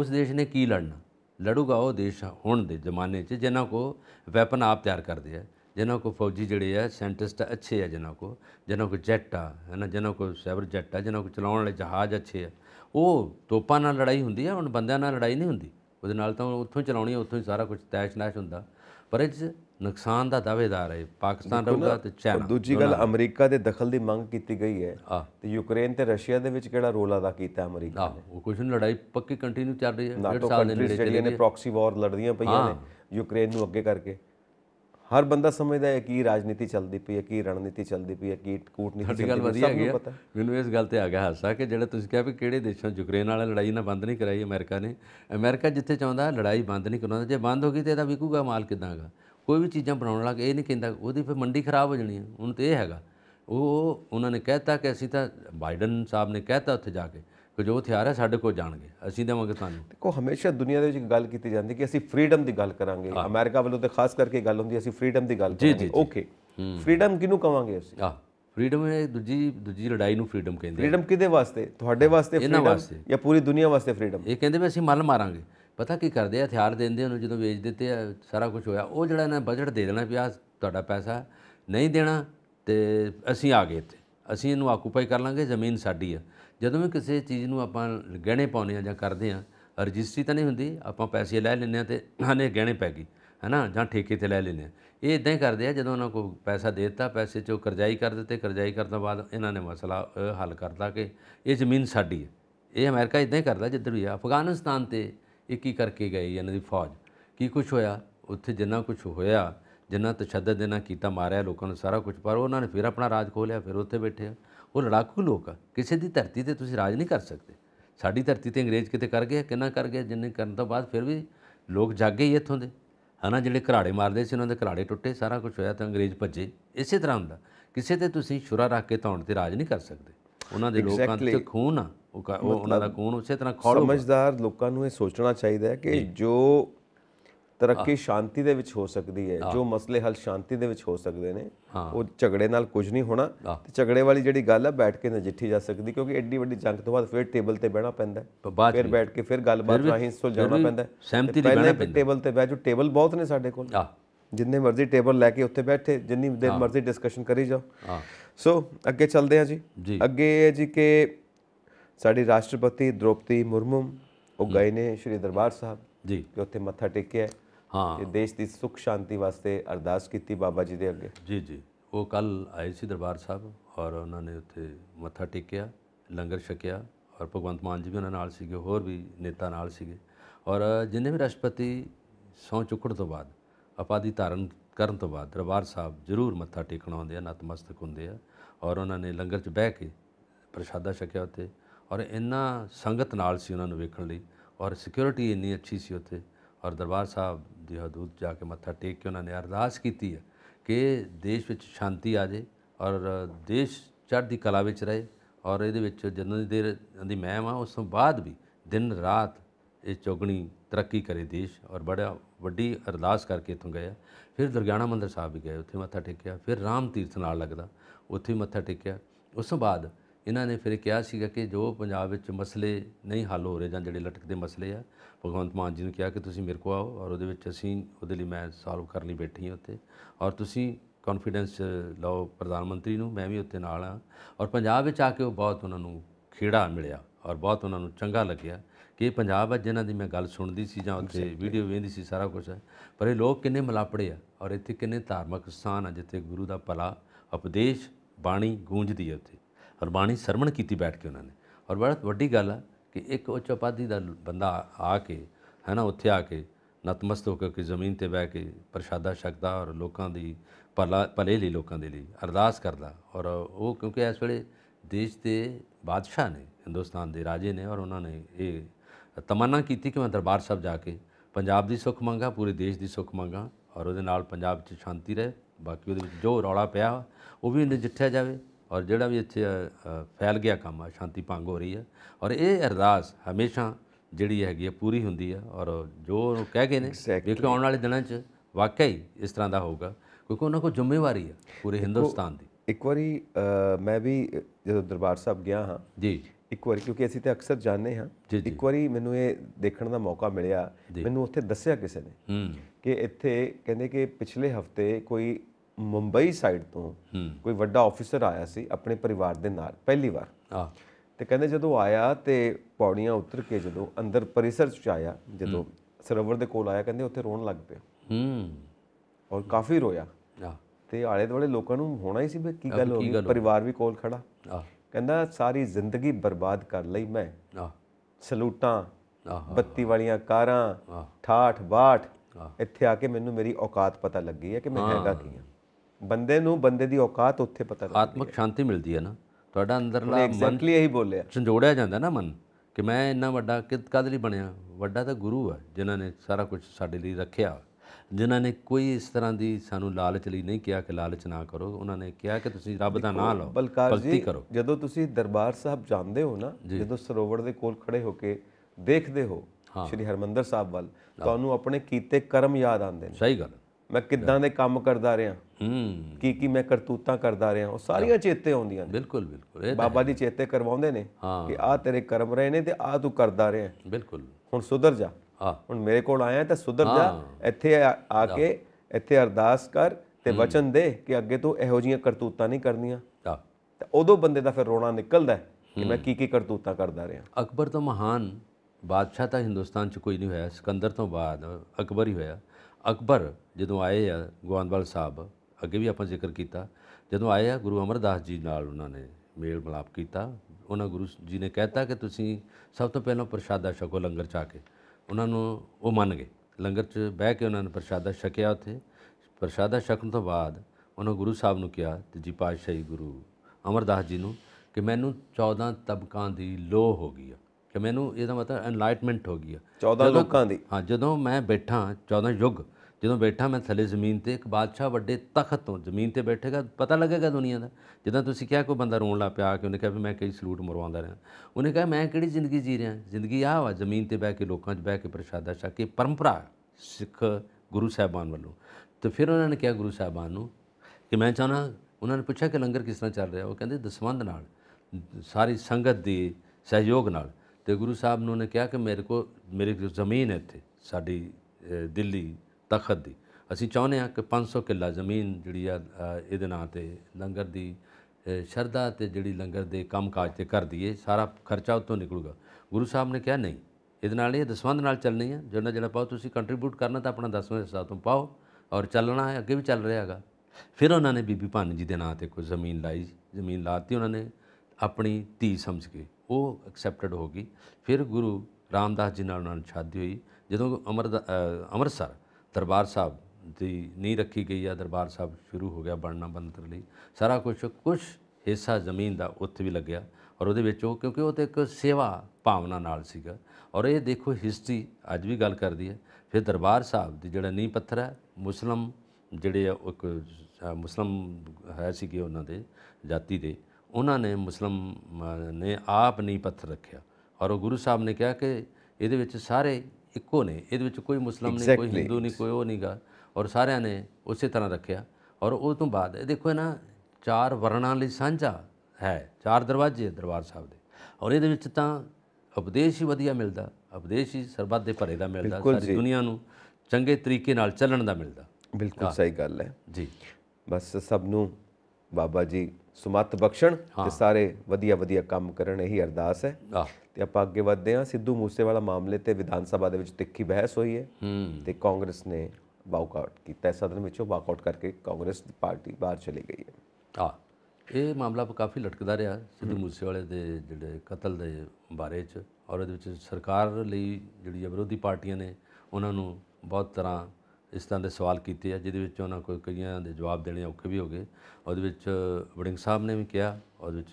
ਉਸ ਦੇਸ਼ ਨੇ ਕੀ ਲੜਨਾ ਲੜੂਗਾ ਉਹ ਦੇਸ਼ ਹੁਣ ਦੇ ਜ਼ਮਾਨੇ 'ਚ ਜਿਨ੍ਹਾਂ ਕੋ ਵੈਪਨ ਆਪ ਤਿਆਰ ਕਰਦੇ ਆ ਜਿਨ੍ਹਾਂ ਕੋ ਫੌਜੀ ਜਿਹੜੇ ਆ ਸੈਂਟਿਸਟ ਅੱਛੇ ਆ ਜਿਨ੍ਹਾਂ ਕੋ ਜਿਨ੍ਹਾਂ ਕੋ ਜੈਟ ਆ ਹਨਾ ਜਿਨ੍ਹਾਂ ਕੋ ਸਾਈਬਰ ਜੈਟ ਆ ਜਿਨ੍ਹਾਂ ਕੋ ਚਲਾਉਣ ਵਾਲੇ ਜਹਾਜ਼ ਅੱਛੇ ਆ ਉਹ ਤੋਪਾਂ ਨਾਲ ਲੜਾਈ ਹੁੰਦੀ ਆ ਹੁਣ ਬੰਦਿਆਂ ਨਾਲ ਲੜਾਈ ਨਹੀਂ ਹੁੰਦੀ ਉਹਦੇ ਨਾਲ ਤਾਂ ਉੱਥੋਂ ਚਲਾਉਣੀ ਉੱਥੋਂ ਹੀ ਸਾਰਾ ਕੁਝ ਤੈਸ਼ ਨਾਸ਼ ਹੁੰਦਾ ਪਰ ਇਹ ਨੁਕਸਾਨ ਦਾ ਦਾਵੇਦਾਰ ਹੈ ਪਾਕਿਸਤਾਨ ਰਹੂਗਾ ਤੇ ਚਾਈਨਾ ਦੂਜੀ ਗੱਲ ਅਮਰੀਕਾ ਦੇ ਦਖਲ ਦੀ ਮੰਗ ਕੀਤੀ ਗਈ ਹੈ ਤੇ ਯੂਕਰੇਨ ਤੇ ਰਸ਼ੀਆ ਦੇ ਵਿੱਚ ਕਿਹੜਾ ਰੋਲ ਅਦਾ ਕੀਤਾ ਹੈ ਅਮਰੀਕਾ ਨੇ ਉਹ ਕੁਝ ਨਹੀਂ ਲੜਾਈ ਪੱਕੀ ਕੰਟੀਨਿਊ ਚੱਲ ਰਹੀ ਹੈ ਦੇ ਨੇੜੇ ਜਿਹੜੀਆਂ ਨੇ ਪ੍ਰੌਕਸੀ ਵਾਰ ਲੜਦੀਆਂ ਪਈਆਂ ਨੇ ਯੂਕਰੇਨ ਨੂੰ ਅੱਗੇ ਕਰਕੇ ਹਰ ਬੰਦਾ ਸਮਝਦਾ ਹੈ ਕਿ ਰਾਜਨੀਤੀ ਚੱਲਦੀ ਪਈ ਹੈ ਕੀ ਰਣਨੀਤੀ ਚੱਲਦੀ ਪਈ ਹੈ ਕੀ ਕੂਟਨੀਤੀ ਚੱਲਦੀ ਪਈ ਹੈ ਗੱਲ ਵਧੀਆ ਮੈਨੂੰ ਇਸ ਗੱਲ ਤੇ ਆ ਗਿਆ ਹਾਸਾ ਕਿ ਜਿਹੜਾ ਤੁਸੀਂ ਕਿਹਾ ਵੀ ਕਿਹੜੇ ਦੇਸ਼ਾਂ ਯੂਕਰੇਨ ਨਾਲ ਲੜਾਈ ਨਾ ਬੰਦ ਨਹੀਂ ਕਰਾਈ ਅਮਰੀਕਾ ਨੇ ਅਮਰੀਕਾ ਜਿੱਥੇ ਚਾਹੁੰਦਾ ਲੜਾਈ ਬੰਦ ਨਹੀਂ ਕਰਾਉਂਦਾ ਜੇ ਬੰਦ ਹੋ ਗਈ ਤੇ ਇਹਦਾ ਵਿਕੂਗਾ ਮਾਲ ਕਿਦਾਂਗਾ ਕੋਈ ਵੀ ਚੀਜ਼ਾਂ ਬਣਾਉਣ ਲੱਗ ਇਹ ਨਹੀਂ ਕਹਿੰਦਾ ਉਹਦੀ ਫਿਰ ਮੰਡੀ ਖਰਾਬ ਹੋ ਜਾਣੀ ਹੈ ਹੁਣ ਤੇ ਇਹ ਹੈਗਾ ਉਹ ਉਹਨਾਂ ਨੇ ਕਹਿਤਾ ਕਿ ਅਸੀਂ ਤਾਂ ਬਾਈਡਨ ਸਾਹਿਬ ਨੇ ਕਹਿਤਾ ਉੱਥੇ ਜਾ ਕੇ ਕਿ ਜੋ ਹਥਿਆਰ ਹੈ ਸਾਡੇ ਕੋਲ ਜਾਣਗੇ ਅਸੀਂ ਦੇਵਾਂਗੇ ਤੁਹਾਨੂੰ ਦੇਖੋ ਹਮੇਸ਼ਾ ਦੁਨੀਆ ਦੇ ਵਿੱਚ ਗੱਲ ਕੀਤੀ ਜਾਂਦੀ ਕਿ ਅਸੀਂ ਫਰੀडम ਦੀ ਗੱਲ ਕਰਾਂਗੇ ਅਮਰੀਕਾ ਵੱਲੋਂ ਤੇ ਖਾਸ ਕਰਕੇ ਗੱਲ ਹੁੰਦੀ ਅਸੀਂ ਫਰੀडम ਦੀ ਗੱਲ ਕਰਾਂਗੇ ਓਕੇ ਫਰੀडम ਕਿਹਨੂੰ ਕਵਾਂਗੇ ਅਸੀਂ ਆ ਫਰੀडम ਹੈ ਦੂਜੀ ਦੂਜੀ ਲੜਾਈ ਨੂੰ ਫਰੀडम ਕਹਿੰਦੇ ਫ੍ਰੀडम ਕਿਹਦੇ ਵਾਸਤੇ ਤੁਹਾਡੇ ਵਾਸਤੇ ਫਰੀडम ਜਾਂ ਪੂਰੀ ਦੁਨੀਆ ਵਾਸਤੇ ਫਰੀडम ਇਹ ਕਹਿੰਦੇ ਵੀ ਅਸੀਂ ਮੱਲ ਮਾਰਾਂਗੇ ਪਤਾ ਕੀ ਕਰਦੇ ਆ ਹਥਿਆਰ ਦਿੰਦੇ ਉਹਨੂੰ ਜਦੋਂ ਵੇਚ ਦਿੱਤੇ ਆ ਸਾਰਾ ਕੁਝ ਹੋਇਆ ਉਹ ਜਿਹੜਾ ਇਹਨਾਂ ਬਜਟ ਦੇ ਦੇਣਾ ਪਿਆ ਤੁਹਾਡਾ ਪੈਸਾ ਨਹੀਂ ਦੇਣਾ ਤੇ ਅਸੀਂ ਆ ਗਏ ਇੱਥੇ ਅਸੀਂ ਇਹਨੂੰ ਆਕੂਪਾਈ ਕਰ ਲਾਂਗੇ ਜ਼ਮੀਨ ਸਾਡੀ ਆ ਜਦੋਂ ਵੀ ਕਿਸੇ ਚੀਜ਼ ਨੂੰ ਆਪਾਂ ਗਹਿਣੇ ਪਾਉਨੇ ਆ ਜਾਂ ਕਰਦੇ ਆ ਰਜਿਸਟਰੀ ਤਾਂ ਨਹੀਂ ਹੁੰਦੀ ਆਪਾਂ ਪੈਸੇ ਲੈ ਲੈਂਦੇ ਆ ਤੇ ਹਨੇ ਗਹਿਣੇ ਪੈ ਗਈ ਹੈਨਾ ਜਾਂ ਠੇਕੇ ਤੇ ਲੈ ਲੈਂਦੇ ਆ ਇਹ ਇਦਾਂ ਹੀ ਕਰਦੇ ਆ ਜਦੋਂ ਉਹਨਾਂ ਕੋਲ ਪੈਸਾ ਦੇ ਦਿੱਤਾ ਪੈਸੇ ਚੋਂ ਕਰਜ਼ਾਈ ਕਰ ਦਿੱਤੇ ਕਰਜ਼ਾਈ ਕਰਨ ਤੋਂ ਬਾਅਦ ਇਹਨਾਂ ਨੇ ਮਸਲਾ ਹੱਲ ਕਰਤਾ ਕਿ ਇਹ ਜ਼ਮੀਨ ਸਾਡੀ ਹੈ ਇਹ ਅਮਰੀਕਾ ਇਦਾਂ ਹੀ ਕਰਦਾ ਜਿੱਦਾਂ ਵੀ ਆ ਅਫਗਾਨਿਸਤਾਨ ਤੇ ਇੱਕ ਹੀ ਕਰਕੇ ਗਏ ਇਹਨਾਂ ਦੀ ਫੌਜ ਕੀ ਕੁਝ ਹੋਇਆ ਉੱਥੇ ਜਿੰਨਾ ਕੁਝ ਹੋਇਆ ਜਿੰਨਾ ਤਸ਼ੱਦਦ ਇਹਨਾਂ ਕੀਤਾ ਮਾਰਿਆ ਲੋਕਾਂ ਨੂੰ ਸਾਰਾ ਕੁਝ ਪਰ ਉਹਨਾਂ ਨੇ ਫਿਰ ਆਪਣਾ ਰਾਜ ਖੋਲਿਆ ਫਿਰ ਉੱਥੇ ਬੈਠੇ ਉਹ ਲੜਾਕੂ ਲੋਕ ਆ ਕਿਸੇ ਦੀ ਧਰਤੀ ਤੇ ਤੁਸੀਂ ਰਾਜ ਨਹੀਂ ਕਰ ਸਕਦੇ ਸਾਡੀ ਧਰਤੀ ਤੇ ਅੰਗਰੇਜ਼ ਕਿਤੇ ਕਰ ਗਏ ਕਿੰਨਾ ਕਰ ਗਏ ਜਿੰਨੇ ਕਰਨ ਤੋਂ ਬਾਅਦ ਫਿਰ ਵੀ ਲੋਕ ਜਾਗ ਗਏ ਇੱਥੋਂ ਦੇ ਹਨਾ ਜਿਹੜੇ ਘਰਾੜੇ ਮਾਰਦੇ ਸੀ ਉਹਨਾਂ ਦੇ ਘਰਾੜੇ ਟੁੱਟੇ ਸਾਰਾ ਕੁਝ ਹੋਇਆ ਤਾਂ ਅੰਗਰੇਜ਼ ਭੱਜੇ ਇਸੇ ਤਰ੍ਹਾਂ ਹੁੰਦਾ ਕਿਸੇ ਤੇ ਤੁਸੀਂ ਸ਼ੁਰਾ ਰੱਖ ਕੇ ਤੌਣ ਤੇ ਰਾਜ ਨਹੀਂ ਕਰ ਸਕਦੇ ਉਹਨਾਂ ਦੇ ਲੋਕਾਂ ਤੇ ਖੂਨ ਆ ਉਹ ਉਹਨਾਂ ਦਾ ਕੋਣ ਉਸੇ ਤਰ੍ਹਾਂ ਖੋਲ ਸਮਝਦਾਰ ਲੋਕਾਂ ਨੂੰ ਇਹ ਸੋਚਣਾ ਚਾਹੀਦਾ ਹੈ ਕਿ ਜੋ ਤਰੱਕੀ ਸ਼ਾਂਤੀ ਦੇ ਵਿੱਚ ਹੋ ਸਕਦੀ ਹੈ ਜੋ ਮਸਲੇ ਹੱਲ ਸ਼ਾਂਤੀ ਦੇ ਵਿੱਚ ਹੋ ਸਕਦੇ ਨੇ ਉਹ ਝਗੜੇ ਨਾਲ ਕੁਝ ਨਹੀਂ ਹੋਣਾ ਤੇ ਝਗੜੇ ਵਾਲੀ ਜਿਹੜੀ ਗੱਲ ਆ ਬੈਠ ਕੇ ਨਜਿੱਠੀ ਜਾ ਸਕਦੀ ਕਿਉਂਕਿ ਐਡੀ ਵੱਡੀ ਜੰਗ ਤੋਂ ਬਾਅਦ ਫਿਰ ਟੇਬਲ ਤੇ ਬਹਿਣਾ ਪੈਂਦਾ ਫਿਰ ਬੈਠ ਕੇ ਫਿਰ ਗੱਲਬਾਤ ਰਾਹੀਂ ਸੁਲਝਾਉਣਾ ਪੈਂਦਾ ਸਹਿਮਤੀ ਦੀ ਬਹਿਣਾ ਪੈਂਦਾ ਟੇਬਲ ਤੇ ਬਹਿ ਜੋ ਟੇਬਲ ਬਹੁਤ ਨੇ ਸਾਡੇ ਕੋਲ ਜਿੰਨੇ ਮਰਜ਼ੀ ਟੇਬਲ ਲੈ ਕੇ ਉੱਥੇ ਬੈਠੇ ਜਿੰਨੀ ਦੇਰ ਮਰਜ਼ੀ ਡਿਸਕਸ਼ਨ ਕਰੀ ਜਾਓ ਸੋ ਅੱਗੇ ਚੱਲਦੇ ਹਾਂ ਜੀ ਅੱਗੇ ਜੀ ਕਿ ਸਾਡੀ ਰਾਸ਼ਟਰਪਤੀ ਦ੍ਰੋਪਤੀ ਮੁਰਮੂ ਉਹ ਗਏ ਨੇ ਸ਼੍ਰੀ ਦਰਬਾਰ ਸਾਹਿਬ ਜੀ ਤੇ ਉੱਥੇ ਮੱਥਾ ਟੇਕਿਆ ਹਾਂ ਤੇ ਦੇਸ਼ ਦੀ ਸੁਖ ਸ਼ਾਂਤੀ ਵਾਸਤੇ ਅਰਦਾਸ ਕੀਤੀ ਬਾਬਾ ਜੀ ਦੇ ਅੱਗੇ ਜੀ ਜੀ ਉਹ ਕੱਲ ਆਏ ਸੀ ਦਰਬਾਰ ਸਾਹਿਬ ਔਰ ਉਹਨਾਂ ਨੇ ਉੱਥੇ ਮੱਥਾ ਟੇਕਿਆ ਲੰਗਰ ਛਕਿਆ ਔਰ ਭਗਵੰਤ ਮਾਨ ਜੀ ਵੀ ਉਹਨਾਂ ਨਾਲ ਸੀਗੇ ਹੋਰ ਵੀ ਨੇਤਾ ਨਾਲ ਸੀਗੇ ਔਰ ਜਿੰਨੇ ਵੀ ਰਾਸ਼ਟਰਪਤੀ ਸੌ ਚੁੱਕੜ ਤੋਂ ਬਾਅਦ ਆਪਾਦੀ ਧਾਰਨ ਕਰਨ ਤੋਂ ਬਾਅਦ ਦਰਬਾਰ ਸਾਹਿਬ ਜ਼ਰੂਰ ਮੱਥਾ ਟੇਕਣਾ ਹੁੰਦੇ ਆ ਨਤਮਸਤਕ ਹੁੰਦੇ ਆ ਔਰ ਉਹਨਾਂ ਨੇ ਲੰਗਰ 'ਚ ਬਹਿ ਕੇ ਪ੍ਰਸ਼ਾਦਾ ਛਕਿਆ ਉੱਥੇ ਔਰ ਇੰਨਾ ਸੰਗਤ ਨਾਲ ਸੀ ਉਹਨਾਂ ਨੂੰ ਵੇਖਣ ਲਈ ਔਰ ਸਿਕਿਉਰਿਟੀ ਇੰਨੀ ਅੱਛੀ ਸੀ ਉੱਥੇ ਔਰ ਦਰਬਾਰ ਸਾਹਿਬ ਦੀ ਹਦੂਦ ਜਾ ਕੇ ਮੱਥਾ ਟੇਕ ਕੇ ਉਹਨਾਂ ਨੇ ਅਰਦਾਸ ਕੀਤੀ ਹੈ ਕਿ ਦੇਸ਼ ਵਿੱਚ ਸ਼ਾਂਤੀ ਆ ਜਾਏ ਔਰ ਦੇਸ਼ ਚੜ੍ਹਦੀ ਕਲਾ ਵਿੱਚ ਰਹੇ ਔਰ ਇਹਦੇ ਵਿੱਚ ਜਿੰਨੀ ਦੇਰ ਦੀ ਮਹਿਮ ਆ ਉਸ ਤੋਂ ਬਾਅਦ ਵੀ ਦਿਨ ਰਾਤ ਇਹ ਚੌਗਣੀ ਤਰੱਕੀ ਕਰੇ ਦੇਸ਼ ਔਰ ਬੜਾ ਵੱਡੀ ਅਰਦਾਸ ਕਰਕੇ ਇਥੋਂ ਗਏ ਫਿਰ ਦਰਗਿਆਣਾ ਮੰਦਰ ਸਾਹਿਬ ਵੀ ਗਏ ਉੱਥੇ ਮੱਥਾ ਟੇਕਿਆ ਫਿਰ ਰਾਮ ਤੀਰਥ ਨਾਲ ਲੱਗਦਾ ਉੱਥੇ ਮੱਥਾ ਟੇਕਿਆ ਉਸ ਤੋਂ ਬਾਅਦ ਇਹਨਾਂ ਨੇ ਫਿਰ ਕਿਹਾ ਸੀਗਾ ਕਿ ਜੋ ਪੰਜਾਬ ਵਿੱਚ ਮਸਲੇ ਨਹੀਂ ਹੱਲ ਹੋ ਰਹੇ ਜਾਂ ਜਿਹੜੇ ਲਟਕਦੇ ਮਸਲੇ ਆ ਭਗਵੰਤ ਮਾਨ ਜੀ ਨੂੰ ਕਿਹਾ ਕਿ ਤੁਸੀਂ ਮੇਰੇ ਕੋ ਆਓ ਔਰ ਉਹਦੇ ਵਿੱਚ ਅਸੀਂ ਉਹਦੇ ਲਈ ਮੈਂ ਸਾਲਵ ਕਰਨ ਲਈ ਬੈਠੀ ਹਾਂ ਉੱਤੇ ਔਰ ਤੁਸੀਂ ਕੌਨਫੀਡੈਂਸ ਲਓ ਪ੍ਰਧਾਨ ਮੰਤਰੀ ਨੂੰ ਮੈਂ ਵੀ ਉੱਤੇ ਨਾਲ ਆ ਔਰ ਪੰਜਾਬ ਵਿੱਚ ਆ ਕੇ ਉਹ ਬਹੁਤ ਉਹਨਾਂ ਨੂੰ ਖੇੜਾ ਮਿਲਿਆ ਔਰ ਬਹੁਤ ਉਹਨਾਂ ਨੂੰ ਚੰਗਾ ਲੱਗਿਆ ਕਿ ਪੰਜਾਬ ਹੈ ਜਿਨ੍ਹਾਂ ਦੀ ਮੈਂ ਗੱਲ ਸੁਣਦੀ ਸੀ ਜਾਂ ਉੱਥੇ ਵੀਡੀਓ ਵੇਖਦੀ ਸੀ ਸਾਰਾ ਕੁਝ ਹੈ ਪਰ ਇਹ ਲੋਕ ਕਿੰਨੇ ਮਲਾਪੜੇ ਆ ਔਰ ਇੱਥੇ ਕਿੰਨੇ ਧਾਰਮਿਕ ਸਥਾਨ ਆ ਜਿੱਥੇ ਗੁਰੂ ਦਾ ਭਲਾ ਉਪਦੇਸ਼ ਬਾਣੀ ਗੂੰਜਦੀ ਹੈ ਉੱਥੇ ਬਾਣੀ ਸਰਵਣ ਕੀਤੀ ਬੈਠ ਕੇ ਉਹਨਾਂ ਨੇ ਔਰ ਬੜਾ ਵੱਡੀ ਗੱਲ ਆ ਕਿ ਇੱਕ ਉੱਚ ਉਪਾਧੀ ਦਾ ਬੰਦਾ ਆ ਕੇ ਹੈ ਨਾ ਉੱਥੇ ਆ ਕੇ ਨਤਮਸਤ ਹੋ ਕੇ ਜ਼ਮੀਨ ਤੇ ਬਹਿ ਕੇ ਪ੍ਰਸ਼ਾਦਾ ਛਕਦਾ ਔਰ ਲੋਕਾਂ ਦੀ ਭਲਾ ਭਲੇ ਲਈ ਲੋਕਾਂ ਦੇ ਲਈ ਅਰਦਾਸ ਕਰਦਾ ਔਰ ਉਹ ਕਿਉਂਕਿ ਇਸ ਵੇਲੇ ਦੇਸ਼ ਦੇ ਬਾਦਸ਼ਾਹ ਨੇ ਹਿੰਦੁਸਤਾਨ ਦੇ ਰਾਜੇ ਨੇ ਔਰ ਉਹਨਾਂ ਨੇ ਇਹ ਤਮੰਨਾ ਕੀਤੀ ਕਿ ਮੈਂ ਦਰਬਾਰ ਸਾਹਿਬ ਜਾ ਕੇ ਪੰਜਾਬ ਦੀ ਸੁੱਖ ਮੰਗਾ ਪੂਰੇ ਦੇਸ਼ ਦੀ ਸੁੱਖ ਮੰਗਾ ਔਰ ਉਹਦੇ ਨਾਲ ਪੰਜਾਬ 'ਚ ਸ਼ਾਂਤੀ ਰਹੇ ਬਾਕੀ ਉਹਦੇ ਵਿੱਚ ਜੋ ਰੌਲਾ ਪਿਆ ਉਹ ਵੀ ਨਜਿੱਠਿਆ ਜਾਵੇ ਔਰ ਜਿਹੜਾ ਵੀ ਇੱਥੇ ਫੈਲ ਗਿਆ ਕੰਮ ਆ ਸ਼ਾਂਤੀ ਭੰਗ ਹੋ ਰਹੀ ਹੈ ਔਰ ਇਹ ਅਰਦਾਸ ਹਮੇਸ਼ਾ ਜਿਹੜੀ ਹੈਗੀ ਹੈ ਪੂਰੀ ਹੁੰਦੀ ਹੈ ਔਰ ਜੋ ਕਹਿ ਗਏ ਨੇ ਦੇਖੋ ਆਉਣ ਵਾਲੇ ਦਿਨਾਂ 'ਚ ਵਾਕਈ ਇਸ ਤਰ੍ਹਾਂ ਦਾ ਹੋਊਗਾ ਕਿਉਂਕਿ ਉਹਨਾਂ ਕੋਲ ਜ਼ਿੰਮੇਵਾਰੀ ਹੈ ਪੂਰੇ ਹਿੰਦੁਸਤਾਨ ਦੀ ਇੱਕ ਵਾਰੀ ਮੈਂ ਵੀ ਜਦੋਂ ਦਰਬਾਰ ਸਾਹਿਬ ਗਿਆ ਹਾਂ ਜੀ ਇੱਕ ਵਾਰੀ ਕਿਉਂਕਿ ਅਸੀਂ ਤੇ ਅਕਸਰ ਜਾਣਦੇ ਹਾਂ ਇੱਕ ਵਾਰੀ ਮੈਨੂੰ ਇਹ ਦੇਖਣ ਦਾ ਮੌਕਾ ਮਿਲਿਆ ਮੈਨੂੰ ਉੱਥੇ ਦੱਸਿਆ ਕਿਸੇ ਨੇ ਕਿ ਇੱਥੇ ਕਹਿੰਦੇ ਕਿ ਪਿਛਲੇ ਹਫਤੇ ਕੋਈ ਮੁੰਬਈ ਸਾਈਡ ਤੋਂ ਕੋਈ ਵੱਡਾ ਆਫੀਸਰ ਆਇਆ ਸੀ ਆਪਣੇ ਪਰਿਵਾਰ ਦੇ ਨਾਲ ਪਹਿਲੀ ਵਾਰ ਹਾਂ ਤੇ ਕਹਿੰਦੇ ਜਦੋਂ ਆਇਆ ਤੇ ਪੌੜੀਆਂ ਉਤਰ ਕੇ ਜਦੋਂ ਅੰਦਰ ਪਰਿਸਰ ਚ ਆਇਆ ਜਦੋਂ ਸਰੋਵਰ ਦੇ ਕੋਲ ਆਇਆ ਕਹਿੰਦੇ ਉੱਥੇ ਰੋਣ ਲੱਗ ਪਿਆ ਹੂੰ ਔਰ ਕਾਫੀ ਰੋਇਆ ਤੇ ਆਲੇ ਦੁਆਲੇ ਲੋਕਾਂ ਨੂੰ ਹੋਣਾ ਹੀ ਸੀ ਵੀ ਕੀ ਗੱਲ ਹੋ ਗਈ ਪਰਿਵਾਰ ਵੀ ਕੋਲ ਖੜਾ ਕਹਿੰਦਾ ਸਾਰੀ ਜ਼ਿੰਦਗੀ ਬਰਬਾਦ ਕਰ ਲਈ ਮੈਂ ਸਲੂਟਾਂ ਬੱਤੀ ਵਾਲੀਆਂ ਕਾਰਾਂ 68 62 ਇੱਥੇ ਆ ਕੇ ਮੈਨੂੰ ਮੇਰੀ ਔਕਾਤ ਪਤਾ ਲੱਗੀ ਹੈ ਕਿ ਮੈਂ ਹੈਗਾ ਕੀ ਹਾਂ ਬੰਦੇ ਨੂੰ ਬੰਦੇ ਦੀ ਔਕਾਤ ਉੱਥੇ ਪਤਾ ਲੱਗਦੀ ਆਤਮਿਕ ਸ਼ਾਂਤੀ ਮਿਲਦੀ ਹੈ ਨਾ ਤੁਹਾਡਾ ਅੰਦਰਲਾ ਮਨ ਐਗਜ਼ੈਕਟਲੀ ਇਹੀ ਬੋਲਿਆ ਸੰਜੋੜਿਆ ਜਾਂਦਾ ਨਾ ਮਨ ਕਿ ਮੈਂ ਇੰਨਾ ਵੱਡਾ ਕਿਦ ਕਦ ਲਈ ਬਣਿਆ ਵੱਡਾ ਤਾਂ ਗੁਰੂ ਹੈ ਜਿਨ੍ਹਾਂ ਨੇ ਸਾਰਾ ਕੁਝ ਸਾਡੇ ਲਈ ਰੱਖਿਆ ਜਿਨ੍ਹਾਂ ਨੇ ਕੋਈ ਇਸ ਤਰ੍ਹਾਂ ਦੀ ਸਾਨੂੰ ਲਾਲਚ ਲਈ ਨਹੀਂ ਕਿਹਾ ਕਿ ਲਾਲਚ ਨਾ ਕਰੋ ਉਹਨਾਂ ਨੇ ਕਿਹਾ ਕਿ ਤੁਸੀਂ ਰੱਬ ਦਾ ਨਾਮ ਲਓ ਭਗਤੀ ਕਰੋ ਜਦੋਂ ਤੁਸੀਂ ਦਰਬਾਰ ਸਾਹਿਬ ਜਾਂਦੇ ਹੋ ਨਾ ਜਦੋਂ ਸਰੋਵਰ ਦੇ ਕੋਲ ਖੜੇ ਹੋ ਕੇ ਦੇਖਦੇ ਹੋ ਸ਼੍ਰੀ ਹਰਮੰਦਰ ਸਾਹਿਬ ਵੱਲ ਤੁਹਾਨੂੰ ਆਪਣੇ ਕੀਤੇ ਕਰਮ ਯਾਦ ਆਉਂਦੇ ਨੇ ਸਹੀ ਗੱਲ ਮੈਂ ਕਿੱਦਾਂ ਦੇ ਕੰਮ ਕਰਦਾ ਰਿਹਾ ਹੂੰ ਕੀ ਕੀ ਮੈਂ ਕਰਤੂਤਾਂ ਕਰਦਾ ਰਿਹਾ ਉਹ ਸਾਰੀਆਂ ਚੇਤੇ ਆਉਂਦੀਆਂ ਨੇ ਬਿਲਕੁਲ ਬਿਲਕੁਲ ਬਾਬਾ ਜੀ ਚੇਤੇ ਕਰਵਾਉਂਦੇ ਨੇ ਕਿ ਆ ਤੇਰੇ ਕਰਮ ਰਹੇ ਨੇ ਤੇ ਆ ਤੂੰ ਕਰਦਾ ਰਿਹਾ ਬਿਲਕੁਲ ਹੁਣ ਸੁਧਰ ਜਾ ਹਾਂ ਹੁਣ ਮੇਰੇ ਕੋਲ ਆਇਆ ਤਾਂ ਸੁਧਰ ਜਾ ਇੱਥੇ ਆ ਕੇ ਇੱਥੇ ਅਰਦਾਸ ਕਰ ਤੇ ਵਚਨ ਦੇ ਕਿ ਅੱਗੇ ਤੋਂ ਇਹੋ ਜੀਆਂ ਕਰਤੂਤਾਂ ਨਹੀਂ ਕਰਨੀਆਂ ਤਾਂ ਉਦੋਂ ਬੰਦੇ ਦਾ ਫਿਰ ਰੋਣਾ ਨਿਕਲਦਾ ਕਿ ਮੈਂ ਕੀ ਕੀ ਕਰਤੂਤਾਂ ਕਰਦਾ ਰਿਹਾ ਅਕਬਰ ਤਾਂ ਮਹਾਨ ਬਾਦਸ਼ਾਹ ਤਾਂ ਹਿੰਦੁਸਤਾਨ 'ਚ ਕੋਈ ਨਹੀਂ ਹੋਇਆ ਸਿਕੰਦਰ ਤੋਂ ਬਾਅਦ ਅਕਬਰ ਹੀ ਹੋਇਆ ਅਕਬਰ ਜਦੋਂ ਆਏ ਆ ਗੋਵੰਦਵਾਲ ਸਾਹਿਬ ਅੱਗੇ ਵੀ ਆਪਾਂ ਜ਼ਿਕਰ ਕੀਤਾ ਜਦੋਂ ਆਏ ਆ ਗੁਰੂ ਅਮਰਦਾਸ ਜੀ ਨਾਲ ਉਹਨਾਂ ਨੇ ਮੇਲ ਮਲਾਪ ਕੀਤਾ ਉਹਨਾਂ ਗੁਰੂ ਜੀ ਨੇ ਕਹਿਤਾ ਕਿ ਤੁਸੀਂ ਸਭ ਤੋਂ ਪਹਿਲਾਂ ਪ੍ਰਸ਼ਾਦਾ ਛਕੋ ਲੰਗਰ ਚਾ ਕੇ ਉਹਨਾਂ ਨੂੰ ਉਹ ਮੰਨ ਗਏ ਲੰਗਰ 'ਚ ਬਹਿ ਕੇ ਉਹਨਾਂ ਨੇ ਪ੍ਰਸ਼ਾਦਾ ਛਕਿਆ ਉੱਥੇ ਪ੍ਰਸ਼ਾਦਾ ਛਕਣ ਤੋਂ ਬਾਅਦ ਉਹਨਾਂ ਗੁਰੂ ਸਾਹਿਬ ਨੂੰ ਕਿਹਾ ਤੇ ਜੀ ਪਾਤਸ਼ਾਹੀ ਗੁਰੂ ਅਮਰਦਾਸ ਜੀ ਨੂੰ ਕਿ ਮੈਨੂੰ 14 ਤਬਕਾਂ ਦੀ ਲੋਹ ਹੋ ਗਈ ਆ ਕਿ ਮੈਨੂੰ ਇਹਦਾ ਮਤਲਬ ਐਨਲਾਈਟਮੈਂਟ ਹੋ ਗਈ ਆ 14 ਲੋਕਾਂ ਦੀ ਹਾਂ ਜਦੋਂ ਮੈਂ ਬੈਠਾ 14 ਯੁੱਗ ਜਦੋਂ ਬੈਠਾ ਮੈਂ ਥੱਲੇ ਜ਼ਮੀਨ ਤੇ ਇੱਕ ਬਾਦਸ਼ਾਹ ਵੱਡੇ ਤਖਤ ਤੋਂ ਜ਼ਮੀਨ ਤੇ ਬੈਠੇਗਾ ਪਤਾ ਲੱਗੇਗਾ ਦੁਨੀਆ ਦਾ ਜਦੋਂ ਤੁਸੀਂ ਕਿਹਾ ਕੋਈ ਬੰਦਾ ਰੋਣ ਲੱਗ ਪਿਆ ਕਿ ਉਹਨੇ ਕਿਹਾ ਵੀ ਮੈਂ ਕਈ ਸਲੂਟ ਮਰਵਾਉਂਦਾ ਰਿਹਾ ਉਹਨੇ ਕਿਹਾ ਮੈਂ ਕਿਹੜੀ ਜ਼ਿੰਦਗੀ ਜੀ ਰਿਹਾ ਜ਼ਿੰਦਗੀ ਆ ਵਾ ਜ਼ਮੀਨ ਤੇ ਬਹਿ ਕੇ ਲੋਕਾਂ 'ਚ ਬਹਿ ਕੇ ਪ੍ਰਸ਼ਾਦਾ ਛਕ ਕੇ ਪਰੰਪਰਾ ਸਿੱਖ ਗੁਰੂ ਸਾਹਿਬਾਨ ਵੱਲੋਂ ਤੇ ਫਿਰ ਉਹਨਾਂ ਨੇ ਕਿਹਾ ਗੁਰੂ ਸਾਹਿਬਾਨ ਨੂੰ ਕਿ ਮੈਂ ਚਾਹਣਾ ਉਹਨਾਂ ਨੇ ਪੁੱਛਿਆ ਕਿ ਲੰਗਰ ਕਿਸ ਤਰ੍ਹਾਂ ਚੱਲ ਰਿਹਾ ਉਹ ਕਹਿੰਦੇ ਦਸਵੰਦ ਨਾਲ ਸਾਰੀ ਸੰਗਤ ਦੀ ਸਹਿਯੋਗ ਨਾਲ ਤੇ ਗੁਰੂ ਸਾਹਿਬ ਨੂੰ ਨੇ ਕਿਹਾ ਕਿ ਮੇਰੇ ਕੋ ਮੇਰੇ ਜ਼ਮੀਨ ਹੈ ਇੱਥੇ ਸਾਡੀ ਦਿੱਲੀ ਤਖਤ ਦੀ ਅਸੀਂ ਚਾਹੁੰਦੇ ਹਾਂ ਕਿ 500 ਕਿੱਲਾ ਜ਼ਮੀਨ ਜਿਹੜੀ ਆ ਇਹਦੇ ਨਾਂ ਤੇ ਲੰਗਰ ਦੀ ਸ਼ਰਧਾ ਤੇ ਜਿਹੜੀ ਲੰਗਰ ਦੇ ਕੰਮਕਾਜ ਤੇ ਕਰ ਦਈਏ ਸਾਰਾ ਖਰਚਾ ਉਤੋਂ ਨਿਕਲੂਗਾ ਗੁਰੂ ਸਾਹਿਬ ਨੇ ਕਿਹਾ ਨਹੀਂ ਇਹਦੇ ਨਾਲ ਇਹ ਦਸਵੰਦ ਨਾਲ ਚੱਲਣੀ ਆ ਜਿਹੜਾ ਜਿਹੜਾ ਪਾਓ ਤੁਸੀਂ ਕੰਟਰੀਬਿਊਟ ਕਰਨਾ ਤਾਂ ਆਪਣਾ ਦਸਵੇਂ ਹਿੱਸਾ ਤੋਂ ਪਾਓ ਔਰ ਚੱਲਣਾ ਹੈ ਅੱਗੇ ਵੀ ਚੱਲ ਰਿਹਾ ਹੈਗਾ ਫਿਰ ਉਹਨਾਂ ਨੇ ਬੀਬੀ ਭਾਨ ਜੀ ਦੇ ਨਾਂ ਤੇ ਕੋਈ ਜ਼ਮੀਨ ਲਾਈ ਜ਼ਮੀਨ ਲਾਤੀ ਉਹਨਾਂ ਨੇ ਆਪਣੀ ਧੀ ਸਮਝ ਕੇ ਉਹ ਐਕਸੈਪਟਡ ਹੋ ਗਈ ਫਿਰ ਗੁਰੂ ਰਾਮਦਾਸ ਜੀ ਨਾਲ ਉਹਨਾਂ ਦੀ ਸ਼ਾਦੀ ਹੋਈ ਜਦੋਂ ਅਮਰ ਅਮਰਸਰ ਦਰਬਾਰ ਸਾਹਿਬ ਦੀ ਨਹੀਂ ਰੱਖੀ ਗਈ ਆ ਦਰਬਾਰ ਸਾਹਿਬ ਸ਼ੁਰੂ ਹੋ ਗਿਆ ਬਣਨਾ ਬੰਦਰ ਲਈ ਸਾਰਾ ਕੁਝ ਕੁਝ ਹਿੱਸਾ ਜ਼ਮੀਨ ਦਾ ਉੱਥੇ ਵੀ ਲੱਗਿਆ ਔਰ ਉਹਦੇ ਵਿੱਚ ਉਹ ਕਿਉਂਕਿ ਉਹ ਤੇ ਇੱਕ ਸੇਵਾ ਭਾਵਨਾ ਨਾਲ ਸੀਗਾ ਔਰ ਇਹ ਦੇਖੋ ਹਿਸਟਰੀ ਅੱਜ ਵੀ ਗੱਲ ਕਰਦੀ ਹੈ ਫਿਰ ਦਰਬਾਰ ਸਾਹਿਬ ਦੀ ਜਿਹੜਾ ਨੀਂਹ ਪੱਥਰ ਹੈ ਮੁਸਲਮ ਜਿਹੜੇ ਆ ਇੱਕ ਮੁਸਲਮ ਹੈ ਸੀਗੇ ਉਹਨਾਂ ਦੇ ਜਾਤੀ ਦੇ ਉਹਨਾਂ ਨੇ ਮੁਸਲਮ ਨੇ ਆਪ ਨੀਂਹ ਪੱਥਰ ਰੱਖਿਆ ਔਰ ਉਹ ਗੁਰੂ ਸਾਹਿਬ ਨੇ ਕਿਹਾ ਕਿ ਇਹਦੇ ਵਿੱਚ ਸਾਰੇ ਇੱਕੋ ਨੇ ਇਹਦੇ ਵਿੱਚ ਕੋਈ ਮੁਸਲਮ ਨਹੀਂ ਕੋਈ ਹਿੰਦੂ ਨਹੀਂ ਕੋਈ ਉਹ ਨਹੀਂਗਾ ਔਰ ਸਾਰਿਆਂ ਨੇ ਉਸੇ ਤਰ੍ਹਾਂ ਰੱਖਿਆ ਔਰ ਉਹ ਤੋਂ ਬਾਅਦ ਇਹ ਦੇਖੋ ਨਾ ਚਾਰ ਵਰਣਾਂ ਲਈ ਸਾਂਝਾ ਹੈ ਚਾਰ ਦਰਵਾਜ਼ੇ ਦਰਬਾਰ ਸਾਹਿਬ ਦੇ ਔਰ ਇਹਦੇ ਵਿੱਚ ਤਾਂ ਉਪਦੇਸ਼ ਹੀ ਵਧੀਆ ਮਿਲਦਾ ਉਪਦੇਸ਼ ਹੀ ਸਰਬੱਤ ਦੇ ਭਰੇ ਦਾ ਮਿਲਦਾ ਸਾਰੀ ਦੁਨੀਆ ਨੂੰ ਚੰਗੇ ਤਰੀਕੇ ਨਾਲ ਚੱਲਣ ਦਾ ਮਿਲਦਾ ਬਿਲਕੁਲ ਸਹੀ ਗੱਲ ਹੈ ਜੀ ਬਸ ਸਭ ਨੂੰ ਬਾਬਾ ਜੀ ਸੁਮਤ ਬਖਸ਼ਣ ਤੇ ਸਾਰੇ ਵਧੀਆ ਵਧੀਆ ਕੰਮ ਕਰਨ ਇਹੀ ਅਰਦਾਸ ਹੈ ਤੇ ਆਪਾਂ ਅੱਗੇ ਵਧਦੇ ਹਾਂ ਸਿੱਧੂ ਮੂਸੇਵਾਲਾ ਮਾਮਲੇ ਤੇ ਵਿਧਾਨ ਸਭਾ ਦੇ ਵਿੱਚ ਤਿੱਖੀ ਬਹਿਸ ਹੋਈ ਹੈ ਤੇ ਕਾਂਗਰਸ ਨੇ ਵਾਕਆਊਟ ਕੀਤਾ ਸਦਨ ਵਿੱਚੋਂ ਵਾਕਆਊਟ ਕਰਕੇ ਕਾਂਗਰਸ ਦੀ ਪਾਰਟੀ ਬਾਹਰ ਚਲੀ ਗਈ ਹੈ ਆ ਇਹ ਮਾਮਲਾ ਕਾਫੀ ਲਟਕਦਾ ਰਿਹਾ ਸਿੱਧੂ ਮੂਸੇਵਾਲੇ ਦੇ ਜਿਹੜੇ ਕਤਲ ਦੇ ਬਾਰੇ 'ਚ ਔਰ ਇਹਦੇ ਵਿੱਚ ਸਰਕਾਰ ਲਈ ਜਿਹੜੀ ਵਿਰੋਧੀ ਪਾਰਟੀਆਂ ਨੇ ਉਹਨਾਂ ਨੂੰ ਬਹੁਤ ਤਰ੍ਹਾਂ ਇਸ ਤਰ੍ਹਾਂ ਦੇ ਸਵਾਲ ਕੀਤੇ ਆ ਜਿਹਦੇ ਵਿੱਚ ਉਹਨਾਂ ਕੋਈ ਕਈਆਂ ਦੇ ਜਵਾਬ ਦੇਣੇ ਔਖੇ ਵੀ ਹੋ ਗਏ ਉਹਦੇ ਵਿੱਚ ਵੜਿੰਗ ਸਾਹਿਬ ਨੇ ਵੀ ਕਿਹਾ ਉਹਦੇ ਵਿੱਚ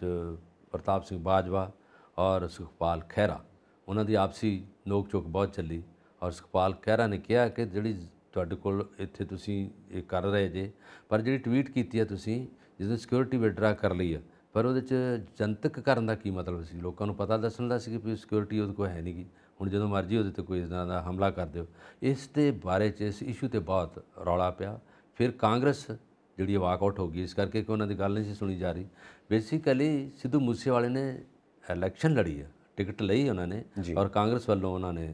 ਪ੍ਰਤਾਪ ਸਿੰਘ ਬਾਜਵਾ ਔਰ ਸੁਖਪਾਲ ਖਹਿਰਾ ਉਹਨਾਂ ਦੀ ਆਪਸੀ ਨੋਕ ਚੋਕ ਬਹੁਤ ਚੱਲੀ ਔਰ ਸੁਖਪਾਲ ਖਹਿਰਾ ਨੇ ਕਿਹਾ ਕਿ ਜਿਹੜੀ ਤੁਹਾਡੇ ਕੋਲ ਇੱਥੇ ਤੁਸੀਂ ਇਹ ਕਰ ਰਹੇ ਜੇ ਪਰ ਜਿਹੜੀ ਟਵੀਟ ਕੀਤੀ ਹੈ ਤੁਸੀਂ ਜਿਹਦੇ ਸਿਕਿਉਰਿਟੀ ਵਿਡਰਾ ਕਰ ਲਈ ਹੈ ਪਰ ਉਹਦੇ ਚ ਜਨਤਕ ਕਰਨ ਦਾ ਕੀ ਮਤਲਬ ਸੀ ਲੋਕਾਂ ਨੂੰ ਪਤਾ ਦੱਸਣ ਦਾ ਸੀ ਕਿ ਸਿਕਿਉਰਿਟੀ ਉਹਦੇ ਕੋਲ ਹੈ ਨਹੀਂ ਕਿ ਹੁਣ ਜਦੋਂ ਮਰਜ਼ੀ ਉਹਦੇ ਤੇ ਕੋਈ ਇਸ ਤਰ੍ਹਾਂ ਦਾ ਹਮਲਾ ਕਰ ਦਿਓ ਇਸ ਦੇ ਬਾਰੇ ਚ ਇਸ ਇਸ਼ੂ ਤੇ ਬਹੁਤ ਰੌਲਾ ਪਿਆ ਫਿਰ ਕਾਂਗਰਸ ਜਿਹੜੀ ਵਾਕਆਊਟ ਹੋ ਗਈ ਇਸ ਕਰਕੇ ਕਿ ਉਹਨਾਂ ਦੀ ਗੱਲ ਨਹੀਂ ਸੀ ਸੁਣੀ ਜਾ ਰਹੀ ਬੇਸਿਕਲੀ ਸਿੱਧੂ ਮੂਸੇਵਾਲੇ ਨੇ ਇਲੈਕਸ਼ਨ ਲੜੀ ਹੈ ਟਿਕਟ ਲਈ ਉਹਨਾਂ ਨੇ ਔਰ ਕਾਂਗਰਸ ਵੱਲੋਂ ਉਹਨਾਂ ਨੇ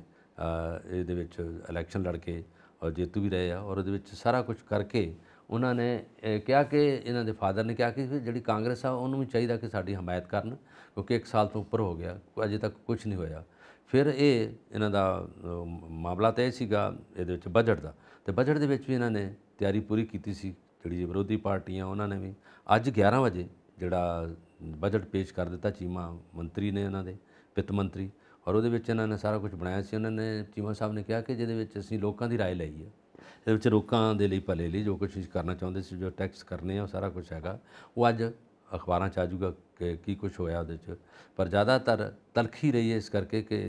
ਇਹਦੇ ਵਿੱਚ ਇਲੈਕਸ਼ਨ ਲੜ ਕੇ ਔਰ ਜੇਤੂ ਵੀ ਰਹੇ ਆ ਔਰ ਉਹਦੇ ਵਿੱਚ ਸਾਰਾ ਕੁਝ ਕਰਕੇ ਉਹਨਾਂ ਨੇ ਕਿਹਾ ਕਿ ਇਹਨਾਂ ਦੇ ਫਾਦਰ ਨੇ ਕਿਹਾ ਕਿ ਜਿਹੜੀ ਕਾਂਗਰਸ ਆ ਉਹਨੂੰ ਵੀ ਚਾਹੀਦਾ ਕਿ ਸਾਡੀ ਹਮਾਇਤ ਕਰਨ ਕਿਉਂਕਿ 1 ਸਾਲ ਤੋਂ ਉੱਪਰ ਹੋ ਗਿਆ ਅਜੇ ਤੱਕ ਕੁਝ ਨਹੀਂ ਹੋਇਆ ਫਿਰ ਇਹ ਇਹਨਾਂ ਦਾ ਮਾਮਲਾ ਤੈਅ ਸੀਗਾ ਇਹਦੇ ਵਿੱਚ ਬਜਟ ਦਾ ਤੇ ਬਜਟ ਦੇ ਵਿੱਚ ਵੀ ਇਹਨਾਂ ਨੇ ਤਿਆਰੀ ਪੂਰੀ ਕੀਤੀ ਸੀ ਜਿਹੜੀ ਵਿਰੋਧੀ ਪਾਰਟੀਆਂ ਉਹਨਾਂ ਨੇ ਵੀ ਅੱਜ 11 ਵਜੇ ਜਿਹੜਾ ਬਜਟ ਪੇਸ਼ ਕਰ ਦਿੱਤਾ ਚੀਮਾ ਮੰਤਰੀ ਨੇ ਇਹਨਾਂ ਦੇ ਵਿੱਤ ਮੰਤਰੀ ਔਰ ਉਹਦੇ ਵਿੱਚ ਇਹਨਾਂ ਨੇ ਸਾਰਾ ਕੁਝ ਬਣਾਇਆ ਸੀ ਉਹਨਾਂ ਨੇ ਚੀਮਾ ਸਾਹਿਬ ਨੇ ਕਿਹਾ ਕਿ ਜਿਹਦੇ ਵਿੱਚ ਅਸੀਂ ਲੋਕਾਂ ਦੀ رائے ਲਈ ਹੈ ਇਹਦੇ ਵਿੱਚ ਲੋਕਾਂ ਦੇ ਲਈ ਭਲੇ ਲਈ ਜੋ ਕੁਝ ਕਰਨਾ ਚਾਹੁੰਦੇ ਸੀ ਜੋ ਟੈਕਸ ਕਰਨੇ ਆ ਉਹ ਸਾਰਾ ਕੁਝ ਹੈਗਾ ਉਹ ਅੱਜ ਅਖਬਾਰਾਂ 'ਚ ਆ ਜੂਗਾ ਕਿ ਕੀ ਕੁਝ ਹੋਇਆ ਉਹਦੇ 'ਚ ਪਰ ਜ਼ਿਆਦਾਤਰ ਤਲਖੀ ਰਹੀ ਹੈ ਇਸ ਕਰਕੇ ਕਿ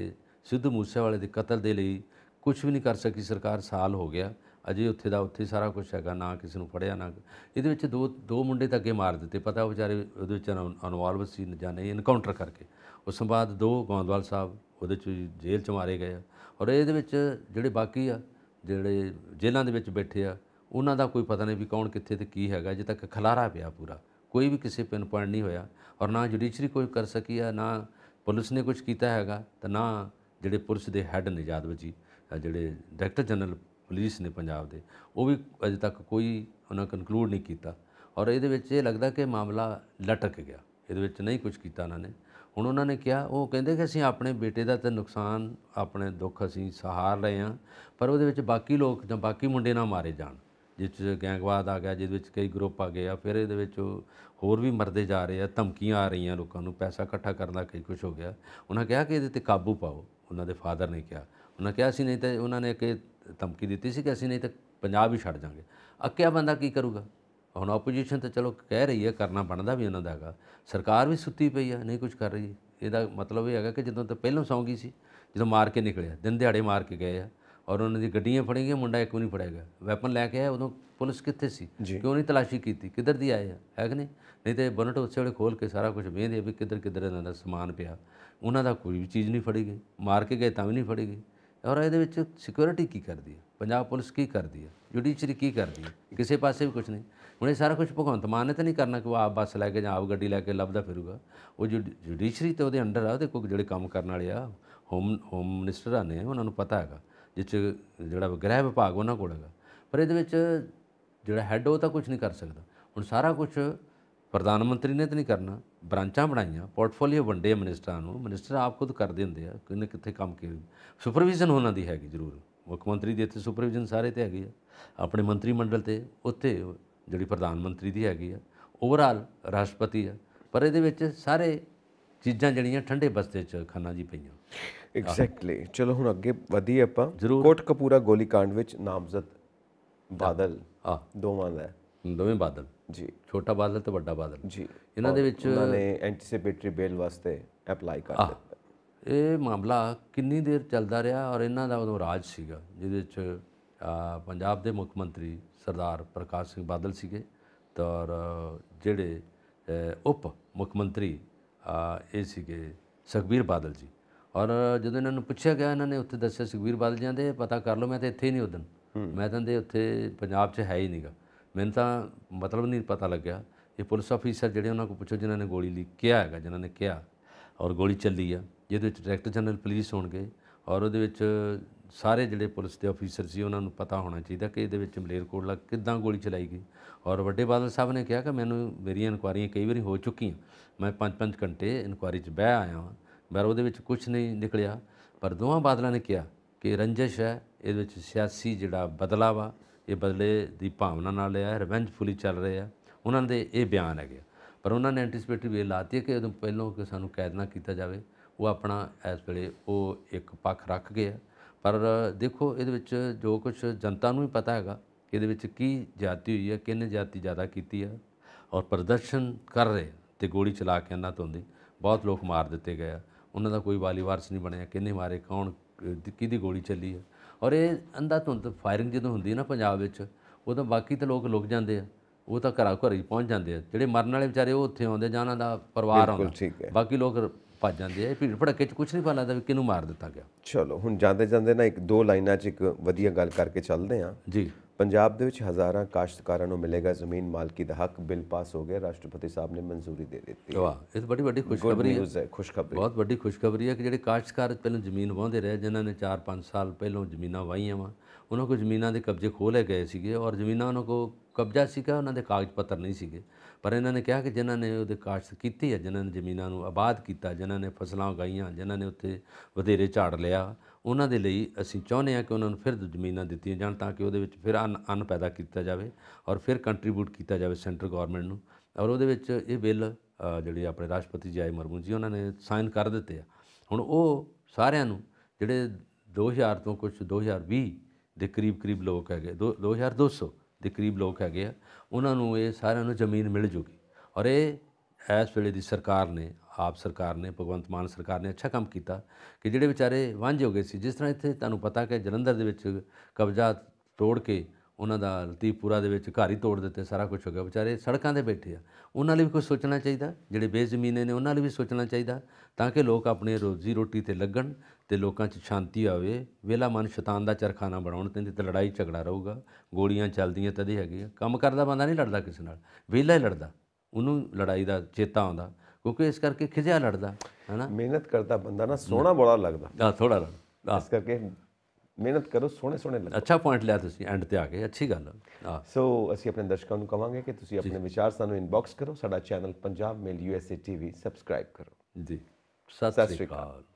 ਸਿੱਧੂ ਮੂਸੇਵਾਲੇ ਦੇ ਕਤਲ ਦੇ ਲਈ ਕੁਝ ਵੀ ਨਹੀਂ ਕਰ ਸਕੀ ਸਰਕਾਰ ਸਾਲ ਹੋ ਗਿਆ ਅਜੇ ਉੱਥੇ ਦਾ ਉੱਥੇ ਸਾਰਾ ਕੁਝ ਹੈਗਾ ਨਾ ਕਿਸੇ ਨੂੰ ਫੜਿਆ ਨਾ ਇਹਦੇ ਵਿੱਚ ਦੋ ਦੋ ਮੁੰਡੇ ਤਾਂ ਅੱਗੇ ਮਾਰ ਦਿੱਤੇ ਪਤਾ ਵਿਚਾਰੇ ਉਹਦੇ ਵਿੱਚ ਅਨਵਾਲਵ ਸੀ ਜਾਂ ਨਹੀਂ ਇਨਕਾਊਂਟਰ ਕਰਕੇ ਉਸ ਤੋਂ ਬਾਅਦ ਦੋ ਗੋਂਦਵਾਲ ਸਾਹਿਬ ਉਹਦੇ ਚ ਜੇਲ੍ਹ ਚ ਮਾਰੇ ਗਏ ਔਰ ਇਹਦੇ ਵਿੱਚ ਜਿਹੜੇ ਬਾਕੀ ਆ ਜਿਹੜੇ ਜੇਲ੍ਹਾਂ ਦੇ ਵਿੱਚ ਬੈਠੇ ਆ ਉਹਨਾਂ ਦਾ ਕੋਈ ਪਤਾ ਨਹੀਂ ਵੀ ਕੌਣ ਕਿੱਥੇ ਤੇ ਕੀ ਹੈਗਾ ਜੇ ਤੱਕ ਖਲਾਰਾ ਪਿਆ ਪੂਰਾ ਕੋਈ ਵੀ ਕਿਸੇ ਪਿੰਨ ਪੁਆਇੰਟ ਨਹੀਂ ਹੋਇਆ ਔਰ ਨਾ ਜੁਡੀਸ਼ਰੀ ਕੋਈ ਕਰ ਸਕੀ ਆ ਨਾ ਪੁਲਿਸ ਨੇ ਕੁਝ ਕੀਤਾ ਹੈਗਾ ਤਾਂ ਨਾ ਜਿਹੜੇ ਪੁਲਿਸ ਦੇ ਹੈੱਡ ਨੇ ਜਾਦਵ ਜੀ ਜਿਹੜੇ ਡਾਇਰੈਕਟਰ ਜਨਰਲ ਪੁਲਿਸ ਨੇ ਪੰਜਾਬ ਦੇ ਉਹ ਵੀ ਅਜੇ ਤੱਕ ਕੋਈ ਉਹਨਾਂ ਕਨਕਲੂਡ ਨਹੀਂ ਕੀਤਾ ਔਰ ਇਹਦੇ ਵਿੱਚ ਇਹ ਲੱਗਦਾ ਕਿ ਮਾਮਲਾ ਲਟਕ ਗਿਆ ਇਹਦੇ ਵਿੱਚ ਨਹੀਂ ਕੁਝ ਕੀਤਾ ਉਹਨਾਂ ਨੇ ਹੁਣ ਉਹਨਾਂ ਨੇ ਕਿਹਾ ਉਹ ਕਹਿੰਦੇ ਕਿ ਅਸੀਂ ਆਪਣੇ ਬੇਟੇ ਦਾ ਤੇ ਨੁਕਸਾਨ ਆਪਣੇ ਦੁੱਖ ਅਸੀਂ ਸਹਾਰ ਰਹੇ ਹਾਂ ਪਰ ਉਹਦੇ ਵਿੱਚ ਬਾਕੀ ਲੋਕ ਜਾਂ ਬਾਕੀ ਮੁੰਡੇ ਨਾ ਮਾਰੇ ਜਾਣ ਜਿਸ ਵਿੱਚ ਗੈਂਗਵਾਦ ਆ ਗਿਆ ਜਿਹਦੇ ਵਿੱਚ ਕਈ ਗਰੁੱਪ ਆ ਗਏ ਆ ਫਿਰ ਇਹਦੇ ਵਿੱਚ ਹੋਰ ਵੀ ਮਰਦੇ ਜਾ ਰਹੇ ਆ ਧਮਕੀਆਂ ਆ ਰਹੀਆਂ ਲੋਕਾਂ ਨੂੰ ਪੈਸਾ ਇਕੱਠਾ ਕਰਨ ਦਾ ਕਈ ਕੁਝ ਹੋ ਗਿਆ ਉਹਨਾਂ ਕਿਹਾ ਕਿ ਇਹਦੇ ਤੇ ਕਾਬੂ ਪਾਓ ਉਹਨਾਂ ਦੇ ਫਾਦਰ ਨੇ ਕਿਹਾ ਉਹਨਾਂ ਕਿਹਾ ਸੀ ਨਹੀਂ ਤਾਂ ਉਹਨਾਂ ਨੇ ਕਿ ਧਮਕੀ ਦਿੱਤੀ ਸੀ ਕਿ ਅਸੀਂ ਨਹੀਂ ਤਾਂ ਪੰਜਾਬ ਹੀ ਛੱਡ ਜਾਾਂਗੇ ਅੱਕਿਆ ਬੰਦਾ ਕੀ ਕਰੂਗਾ ਹੁਣ ਆਪੋਜੀਸ਼ਨ ਤਾਂ ਚਲੋ ਕਹਿ ਰਹੀ ਹੈ ਕਰਨਾ ਬਣਦਾ ਵੀ ਉਹਨਾਂ ਦਾ ਹੈਗਾ ਸਰਕਾਰ ਵੀ ਸੁੱਤੀ ਪਈ ਹੈ ਨਹੀਂ ਕੁਝ ਕਰ ਰਹੀ ਇਹਦਾ ਮਤਲਬ ਇਹ ਹੈਗਾ ਕਿ ਜਦੋਂ ਤਾਂ ਪਹਿਲਾਂ ਸੌਂਗੀ ਸੀ ਜਦੋਂ ਮਾਰ ਕੇ ਨਿਕਲਿਆ ਦਿਨ ਦਿਹਾੜੇ ਮਾਰ ਕੇ ਗਏ ਆ ਔਰ ਉਹਨਾਂ ਦੀ ਗੱਡੀਆਂ ਫੜੀ ਗਈਆਂ ਮੁੰਡਾ ਇੱਕ ਵੀ ਨਹੀਂ ਫੜਿਆ ਗਿਆ ਵੈਪਨ ਲੈ ਕੇ ਆਇਆ ਉਦੋਂ ਪੁਲਿਸ ਕਿੱਥੇ ਸੀ ਕਿਉਂ ਨਹੀਂ ਤਲਾਸ਼ੀ ਕੀਤੀ ਕਿੱਧਰ ਦੀ ਆਏ ਆ ਹੈ ਕਿ ਨਹੀਂ ਨਹੀਂ ਤੇ ਬਨਟ ਉਸੇ ਵੇਲੇ ਖੋਲ ਕੇ ਸਾਰਾ ਕੁਝ ਵੇਖਦੇ ਵੀ ਕਿੱਧਰ ਕਿੱਧਰ ਇਹਨਾਂ ਦਾ ਸਮਾਨ ਪਿਆ ਉਹਨਾਂ ਦਾ ਕੋਈ ਵੀ ਚੀਜ਼ ਨਹੀਂ ਫੜੀ ਗਈ ਮਾਰ ਕੇ ਗਏ ਤਾਂ ਵੀ ਨਹੀਂ ਫੜੀ ਗਈ ਔਰ ਇਹਦੇ ਵਿੱਚ ਸਿਕਿਉਰਿਟੀ ਕੀ ਕਰਦੀ ਹੈ ਪੰਜਾਬ ਪੁਲਿਸ ਕੀ ਕਰਦੀ ਹੈ ਜੁਡੀਸ਼ਰੀ ਕੀ ਕਰਦੀ ਹੈ ਕਿਸੇ ਪਾਸੇ ਵੀ ਕੁਝ ਨਹੀਂ ਹੁਣ ਇਹ ਸਾਰਾ ਕੁਝ ਭਗਵੰਤ ਮਾਨ ਨੇ ਤਾਂ ਨਹੀਂ ਕਰਨਾ ਕਿ ਉਹ ਆਪ ਬੱਸ ਲੈ ਕੇ ਜਾਂ ਆਪ ਗੱਡੀ ਲੈ ਕੇ ਲੱਭਦਾ ਫਿਰੂਗਾ ਉਹ ਜੁਡੀਸ਼ਰੀ ਤੇ ਉਹਦੇ ਅੰਡਰ ਆ ਉਹਦੇ ਕੋਈ ਜਿਹੜੇ ਕੰਮ ਕਰਨ ਵਾਲੇ ਆ ਹੋਮ ਹੋਮ ਮਿਨਿਸਟਰ ਆ ਨੇ ਉਹਨਾਂ ਨੂੰ ਪਤਾ ਹੈਗਾ ਜਿੱਚ ਜਿਹੜਾ ਗ੍ਰਹਿ ਵਿਭਾਗ ਉਹਨਾਂ ਕੋਲ ਹੈਗਾ ਪਰ ਇਹਦੇ ਵਿੱਚ ਜਿਹੜਾ ਹੈੱਡ ਉਹ ਤਾਂ ਕੁਝ ਨਹੀਂ ਕਰ ਸਕਦਾ ਹੁਣ ਸਾਰਾ ਕੁਝ ਪ੍ਰਧਾਨ ਮੰਤਰੀ ਨੇ ਤਾਂ ਨਹੀਂ ਕਰਨਾ ਬ੍ਰਾਂਚਾਂ ਬਣਾਈਆਂ ਪੋਰਟਫੋਲੀਓ ਵੰਡੇ ਮਿਨਿਸਟਰਾਂ ਨੂੰ ਮਿਨਿਸਟਰ ਆਪ ਖੁਦ ਕਰਦੇ ਹੁੰਦੇ ਆ ਕਿੰਨੇ ਕਿੱਥੇ ਕੰਮ ਕੀ ਸੁਪਰਵਿਜ਼ਨ ਹੋਣਾ ਦੀ ਹੈਗੀ ਜ਼ਰੂਰ ਮੁੱਖ ਮੰਤਰੀ ਦੇ ਇੱਥੇ ਸੁਪਰਵਿਜ਼ਨ ਸਾਰੇ ਤੇ ਹੈਗੀ ਆ ਆਪਣੇ ਮੰਤਰੀ ਮੰਡਲ ਤੇ ਉੱਥੇ ਜਿਹੜੀ ਪ੍ਰਧਾਨ ਮੰਤਰੀ ਦੀ ਹੈਗੀ ਆ ਓਵਰਆਲ ਰਾਸ਼ਟਰਪਤੀ ਆ ਪਰ ਇਹਦੇ ਵਿੱਚ ਸਾਰੇ ਚੀਜ਼ਾਂ ਜਿਹੜੀਆਂ ਠੰਡੇ ਬਸਤੇ 'ਚ ਖਾਨਾ ਜੀ ਪਈਆਂ ਐਗਜ਼ੈਕਟਲੀ ਚਲੋ ਹੁਣ ਅੱਗੇ ਵਧੀਏ ਆਪਾਂ ਕੋਟ ਕਪੂਰਾ ਕਾਂਡ ਵਿੱਚ ਨਾਮਜ਼ਦ ਬਾਦਲ ਆ ਦੋਵਾਂ ਦਾ ਦੋਵੇਂ ਬਾਦਲ ਜੀ ਛੋਟਾ ਬਾਦਲ ਤੇ ਵੱਡਾ ਬਾਦਲ ਜੀ ਇਹਨਾਂ ਦੇ ਵਿੱਚ ਉਹਨਾਂ ਨੇ ਐਂਟੀਸਿਪੇਟਰੀ ਬੇਲ ਵਾਸਤੇ ਅਪਲਾਈ ਕਰ ਦਿੱਤਾ ਇਹ ਮਾਮਲਾ ਕਿੰਨੀ ਦੇਰ ਚੱਲਦਾ ਰਿਹਾ ਔਰ ਇਹਨਾਂ ਦਾ ਉਦੋਂ ਰਾਜ ਸੀਗਾ ਜਿਹਦੇ ਵਿੱਚ ਪੰਜਾਬ ਦੇ ਮੁੱਖ ਮੰਤਰੀ ਸਰਦਾਰ ਪ੍ਰਕਾਸ਼ ਸਿੰਘ ਬਾਦਲ ਸੀਗੇ ਤੌਰ ਜਿਹੜੇ ਉਪ ਮੁੱਖ ਮੰਤਰੀ ਇਹ ਸੀਗੇ ਸੁਖਬੀਰ ਬਾਦਲ ਜੀ ਔਰ ਜਦੋਂ ਇਹਨਾਂ ਨੂੰ ਪੁੱਛਿਆ ਗਿਆ ਇਹਨਾਂ ਨੇ ਉੱਥੇ ਦੱਸਿਆ ਸੁਖਬੀਰ ਬਾਦਲ ਜਾਂਦੇ ਪਤਾ ਕਰ ਲਓ ਮੈਂ ਤਾਂ ਇੱਥੇ ਹੀ ਨਹੀਂ ਉਦੋਂ ਮੈਂ ਤਾਂ ਦੇ ਉੱਥੇ ਪੰਜਾਬ 'ਚ ਹੈ ਹੀ ਨਹੀਂਗਾ ਮੈਨੂੰ ਤਾਂ ਮਤਲਬ ਨਹੀਂ ਪਤਾ ਲੱਗਿਆ ਇਹ ਪੁਲਿਸ ਅਫੀਸਰ ਜਿਹੜੇ ਉਹਨਾਂ ਕੋਲ ਪੁੱਛੋ ਜਿਨ੍ਹਾਂ ਨੇ ਗੋਲੀ ਲਈ ਕਿਹਾ ਹੈਗਾ ਜਿਨ੍ਹਾਂ ਨੇ ਕਿਹਾ ਔਰ ਗੋਲੀ ਚੱਲੀ ਆ ਜਿਹਦੇ ਵਿੱਚ ਡਾਇਰੈਕਟਰ ਜਨਰਲ ਪੁਲਿਸ ਹੋਣਗੇ ਔਰ ਉਹਦੇ ਵਿੱਚ ਸਾਰੇ ਜਿਹੜੇ ਪੁਲਿਸ ਦੇ ਅਫੀਸਰ ਸੀ ਉਹਨਾਂ ਨੂੰ ਪਤਾ ਹੋਣਾ ਚਾਹੀਦਾ ਕਿ ਇਹਦੇ ਵਿੱਚ ਮਲੇਰ ਕੋਡ ਲੱਗ ਕਿੱਦਾਂ ਗੋਲੀ ਚਲਾਈ ਗਈ ਔਰ ਵੱਡੇ ਬਾਦਲ ਸਾਹਿਬ ਨੇ ਕਿਹਾ ਕਿ ਮੈਨੂੰ ਮੇਰੀਆਂ ਇਨਕੁਆਰੀਆਂ ਕਈ ਵਾਰੀ ਹੋ ਚੁੱਕੀਆਂ ਮੈਂ 5-5 ਘੰਟੇ ਇਨਕੁਆਰੀ 'ਚ ਬਹਿ ਆਇਆ ਹਾਂ ਪਰ ਉਹਦੇ ਵਿੱਚ ਕੁਝ ਨਹੀਂ ਨਿਕਲਿਆ ਪਰ ਦੋਹਾਂ ਬਾਦਲਾਂ ਨੇ ਕਿਹਾ ਕਿ ਰੰਜਸ਼ ਹੈ ਇਹਦੇ ਵਿੱਚ ਸਿਆਸੀ ਜਿਹੜਾ ਬਦਲਾਵਾ ਇਹ ਬਦਲੇ ਦੀ ਭਾਵਨਾ ਨਾਲ ਲਿਆ ਫੁਲੀ ਚੱਲ ਰਹੇ ਆ ਉਹਨਾਂ ਦੇ ਇਹ ਬਿਆਨ ਹੈਗੇ ਪਰ ਉਹਨਾਂ ਨੇ ਐਂਟੀਸਪੇਟਿਵ ਇਹ ਲਾਤੀ ਕਿ ਉਦੋਂ ਪਹਿਲਾਂ ਕਿ ਸਾਨੂੰ ਕੈਦ ਨਾ ਕੀਤਾ ਜਾਵੇ ਉਹ ਆਪਣਾ ਇਸ ਵੇਲੇ ਉਹ ਇੱਕ ਪੱਖ ਰੱਖ ਗਿਆ ਪਰ ਦੇਖੋ ਇਹਦੇ ਵਿੱਚ ਜੋ ਕੁਝ ਜਨਤਾ ਨੂੰ ਹੀ ਪਤਾ ਹੈਗਾ ਇਹਦੇ ਵਿੱਚ ਕੀ ਜਾਤੀ ਹੋਈ ਹੈ ਕਿੰਨੇ ਜਾਤੀ ਜ਼ਿਆਦਾ ਕੀਤੀ ਹੈ ਔਰ ਪ੍ਰਦਰਸ਼ਨ ਕਰ ਰਹੇ ਤੇ ਗੋਲੀ ਚਲਾ ਕੇ ਅੰਨਾ ਦੀ ਬਹੁਤ ਲੋਕ ਮਾਰ ਦਿੱਤੇ ਗਏ ਉਹਨਾਂ ਦਾ ਕੋਈ ਵਾਰਸ ਨਹੀਂ ਬਣਿਆ ਕਿੰਨੇ ਮਾਰੇ ਕੌਣ ਕਿਹਦੀ ਗੋਲੀ ਚੱਲੀ ਹੈ ਔਰ ਇਹ ਅੰਧਾ ਧੁੰਦ ਫਾਇਰਿੰਗ ਜਦੋਂ ਹੁੰਦੀ ਹੈ ਨਾ ਪੰਜਾਬ ਵਿੱਚ ਉਦੋਂ ਬਾਕੀ ਤਾਂ ਲੋਕ ਲੁਕ ਜਾਂਦੇ ਆ ਉਹ ਤਾਂ ਘਰਾਂ ਘਰ ਹੀ ਪਹੁੰਚ ਜਾਂਦੇ ਆ ਜਿਹੜੇ ਮਰਨ ਵਾਲੇ ਵਿਚਾਰੇ ਉਹ ਉੱਥੇ ਆਉਂਦੇ ਜਾਂ ਉਹਨਾਂ ਦਾ ਪਰਿਵਾਰ ਆਉਂਦਾ ਬਾਕੀ ਲੋਕ ਭੱਜ ਜਾਂਦੇ ਆ ਭੀੜ ਭੜਕੇ 'ਚ ਕੁਝ ਨਹੀਂ ਪਤਾ ਲੱਗਦਾ ਵੀ ਕਿਹਨੂੰ ਮਾਰ ਦਿੱਤਾ ਗਿਆ ਚਲੋ ਹੁਣ ਜਾਂਦੇ ਜਾਂਦੇ ਨਾ ਇੱਕ ਦੋ ਲਾਈਨਾਂ 'ਚ ਇੱਕ ਵਧੀਆ ਗੱਲ ਕਰਕੇ ਚੱਲਦੇ ਆ ਜੀ ਪੰਜਾਬ ਦੇ ਵਿੱਚ ਹਜ਼ਾਰਾਂ ਕਾਸ਼ਤਕਾਰਾਂ ਨੂੰ ਮਿਲੇਗਾ ਜ਼ਮੀਨ ਮਾਲਕੀ ਦਾ ਹੱਕ ਬਿੱਲ ਪਾਸ ਹੋ ਗਿਆ ਰਾਸ਼ਟਰਪਤੀ ਸਾਹਿਬ ਨੇ ਮਨਜ਼ੂਰੀ ਦੇ ਦਿੱਤੀ ਵਾਹ ਇਹ ਬੜੀ ਵੱਡੀ ਖੁਸ਼ਖਬਰੀ ਹੈ ਖੁਸ਼ਖਬਰੀ ਬਹੁਤ ਵੱਡੀ ਖੁਸ਼ਖਬਰੀ ਹੈ ਕਿ ਜਿਹੜੇ ਕਾਸ਼ਤਕਾਰ ਪਹਿਲਾਂ ਜ਼ਮੀਨ ਵਾਹੁੰਦੇ ਰਹੇ ਜਿਨ੍ਹਾਂ ਨੇ 4-5 ਸਾਲ ਪਹਿਲਾਂ ਜ਼ਮੀਨਾਂ ਵਾਹੀਆਂ ਵਾ ਉਹਨਾਂ ਕੋ ਜ਼ਮੀਨਾਂ ਦੇ ਕਬਜ਼ੇ ਖੋਲੇ ਲਏ ਗਏ ਸੀਗੇ ਔਰ ਜ਼ਮੀਨਾਂ ਉਹਨਾਂ ਕੋ ਕਬਜ਼ਾ ਸੀਗਾ ਉਹਨਾਂ ਦੇ ਕਾਗਜ਼ ਪੱਤਰ ਨਹੀਂ ਸੀਗੇ ਪਰ ਇਹਨਾਂ ਨੇ ਕਿਹਾ ਕਿ ਜਿਨ੍ਹਾਂ ਨੇ ਉਹਦੇ ਕਾਸ਼ਤ ਕੀਤੀ ਹੈ ਜਿਨ੍ਹਾਂ ਨੇ ਜ਼ਮੀਨਾਂ ਨੂੰ ਆਬਾਦ ਕੀਤਾ ਜਿਨ੍ਹਾਂ ਨੇ ਫਸਲਾਂ ਉਗਾਈਆਂ ਜਿਨ੍ਹਾਂ ਨੇ ਉੱਤੇ ਵਧੇਰੇ ਝਾੜ ਲਿਆ ਉਹਨਾਂ ਦੇ ਲਈ ਅਸੀਂ ਚਾਹੁੰਦੇ ਹਾਂ ਕਿ ਉਹਨਾਂ ਨੂੰ ਫਿਰ ਜ਼ਮੀਨਾਂ ਦਿੱਤੀਆਂ ਜਾਣ ਤਾਂ ਕਿ ਉਹਦੇ ਵਿੱਚ ਫਿਰ ਅੰਨ ਅੰਨ ਪੈਦਾ ਕੀਤਾ ਜਾਵੇ ਔਰ ਫਿਰ ਕੰਟਰੀਬਿਊਟ ਕੀਤਾ ਜਾਵੇ ਸੈਂਟਰ ਗਵਰਨਮੈਂਟ ਨੂੰ ਔਰ ਉਹਦੇ ਵਿੱਚ ਇਹ ਬਿੱਲ ਜਿਹੜੇ ਆਪਣੇ ਰਾਸ਼ਟਰਪਤੀ ਜੀ ਆਏ ਮਰਮੂ ਜੀ ਉਹਨਾਂ ਨੇ ਸਾਈਨ ਕਰ ਦਿੱਤੇ ਆ ਹੁਣ ਉਹ ਸਾਰਿਆਂ ਨੂੰ ਜਿਹੜੇ 2000 ਤੋਂ ਕੁਝ 2020 ਦੇ ਕਰੀਬ ਕਰੀਬ ਲੋਕ ਹੈਗੇ 2200 ਦੇ ਕਰੀਬ ਲੋਕ ਹੈਗੇ ਆ ਉਹਨਾਂ ਨੂੰ ਇਹ ਸਾਰਿਆਂ ਨੂੰ ਜ਼ਮੀਨ ਮਿਲ ਜੂਗੀ ਔਰ ਇਹ ਇਸ ਵੇਲੇ ਦੀ ਸਰਕਾਰ ਨੇ ਆਪ ਸਰਕਾਰ ਨੇ ਭਗਵੰਤ ਮਾਨ ਸਰਕਾਰ ਨੇ ਅੱਛਾ ਕੰਮ ਕੀਤਾ ਕਿ ਜਿਹੜੇ ਵਿਚਾਰੇ ਵਾਂਝੇ ਹੋ ਗਏ ਸੀ ਜਿਸ ਤਰ੍ਹਾਂ ਇੱਥੇ ਤੁਹਾਨੂੰ ਪਤਾ ਕਿ ਜਲੰਧਰ ਦੇ ਵਿੱਚ ਕਬਜ਼ਾ ਤੋੜ ਕੇ ਉਹਨਾਂ ਦਾ ਲਤੀਪੂਰਾ ਦੇ ਵਿੱਚ ਘਰ ਹੀ ਤੋੜ ਦਿੱਤੇ ਸਾਰਾ ਕੁਝ ਹੋ ਗਿਆ ਵਿਚਾਰੇ ਸੜਕਾਂ ਦੇ ਬੈਠੇ ਆ ਉਹਨਾਂ ਲਈ ਵੀ ਕੁਝ ਸੋਚਣਾ ਚਾਹੀਦਾ ਜਿਹੜੇ ਬੇਜ਼ਮੀਨੇ ਨੇ ਉਹਨਾਂ ਲਈ ਵੀ ਸੋਚਣਾ ਚਾਹੀਦਾ ਤਾਂ ਕਿ ਲੋਕ ਆਪਣੇ ਰੋਜ਼ੀ ਰੋਟੀ ਤੇ ਲੱਗਣ ਤੇ ਲੋਕਾਂ 'ਚ ਸ਼ਾਂਤੀ ਆਵੇ ਵਿਹਲਾ ਮਨ ਸ਼ੈਤਾਨ ਦਾ ਚਰਖਾਨਾ ਬਣਾਉਣ ਤੇ ਤੇ ਲੜਾਈ ਝਗੜਾ ਰਹੂਗਾ ਗੋਲੀਆਂ ਚੱਲਦੀਆਂ ਤਦੇ ਹੈਗੀਆਂ ਕੰਮ ਕਰਦਾ ਬੰਦਾ ਨਹੀਂ ਲੜਦਾ ਕਿਸੇ ਨਾਲ ਵਿਹਲਾ ਹੀ ਲੜਦਾ ਉਹਨੂੰ ਲੜਾਈ ਦਾ ਚੇਤਾ ਆਉਂਦਾ ਕਿਉਂਕਿ ਇਸ ਕਰਕੇ ਖਿਜਿਆ ਲੜਦਾ ਹੈਨਾ ਮਿਹਨਤ ਕਰਦਾ ਬੰਦਾ ਨਾ ਸੋਹਣਾ ਬੜਾ ਲੱਗਦਾ ਹਾਂ ਥੋੜਾ ਲੱਗਦਾ ਇਸ ਕਰਕੇ ਮਿਹਨਤ ਕਰੋ ਸੋਹਣੇ ਸੋਹਣੇ ਲੱਗੋ ਅੱਛਾ ਪੁਆਇੰਟ ਲਿਆ ਤੁਸੀਂ ਐਂਡ ਤੇ ਆ ਕੇ ਅੱਛੀ ਗੱਲ ਆ ਸੋ ਅਸੀਂ ਆਪਣੇ ਦਰਸ਼ਕਾਂ ਨੂੰ ਕਵਾਂਗੇ ਕਿ ਤੁਸੀਂ ਆਪਣੇ ਵਿਚਾਰ ਸਾਨੂੰ ਇਨਬਾਕਸ ਕਰੋ ਸਾਡਾ channel Punjab mail USA TV subscribe ਕਰੋ ਜੀ ਸਤਿ ਸ੍ਰੀ ਅਕਾਲ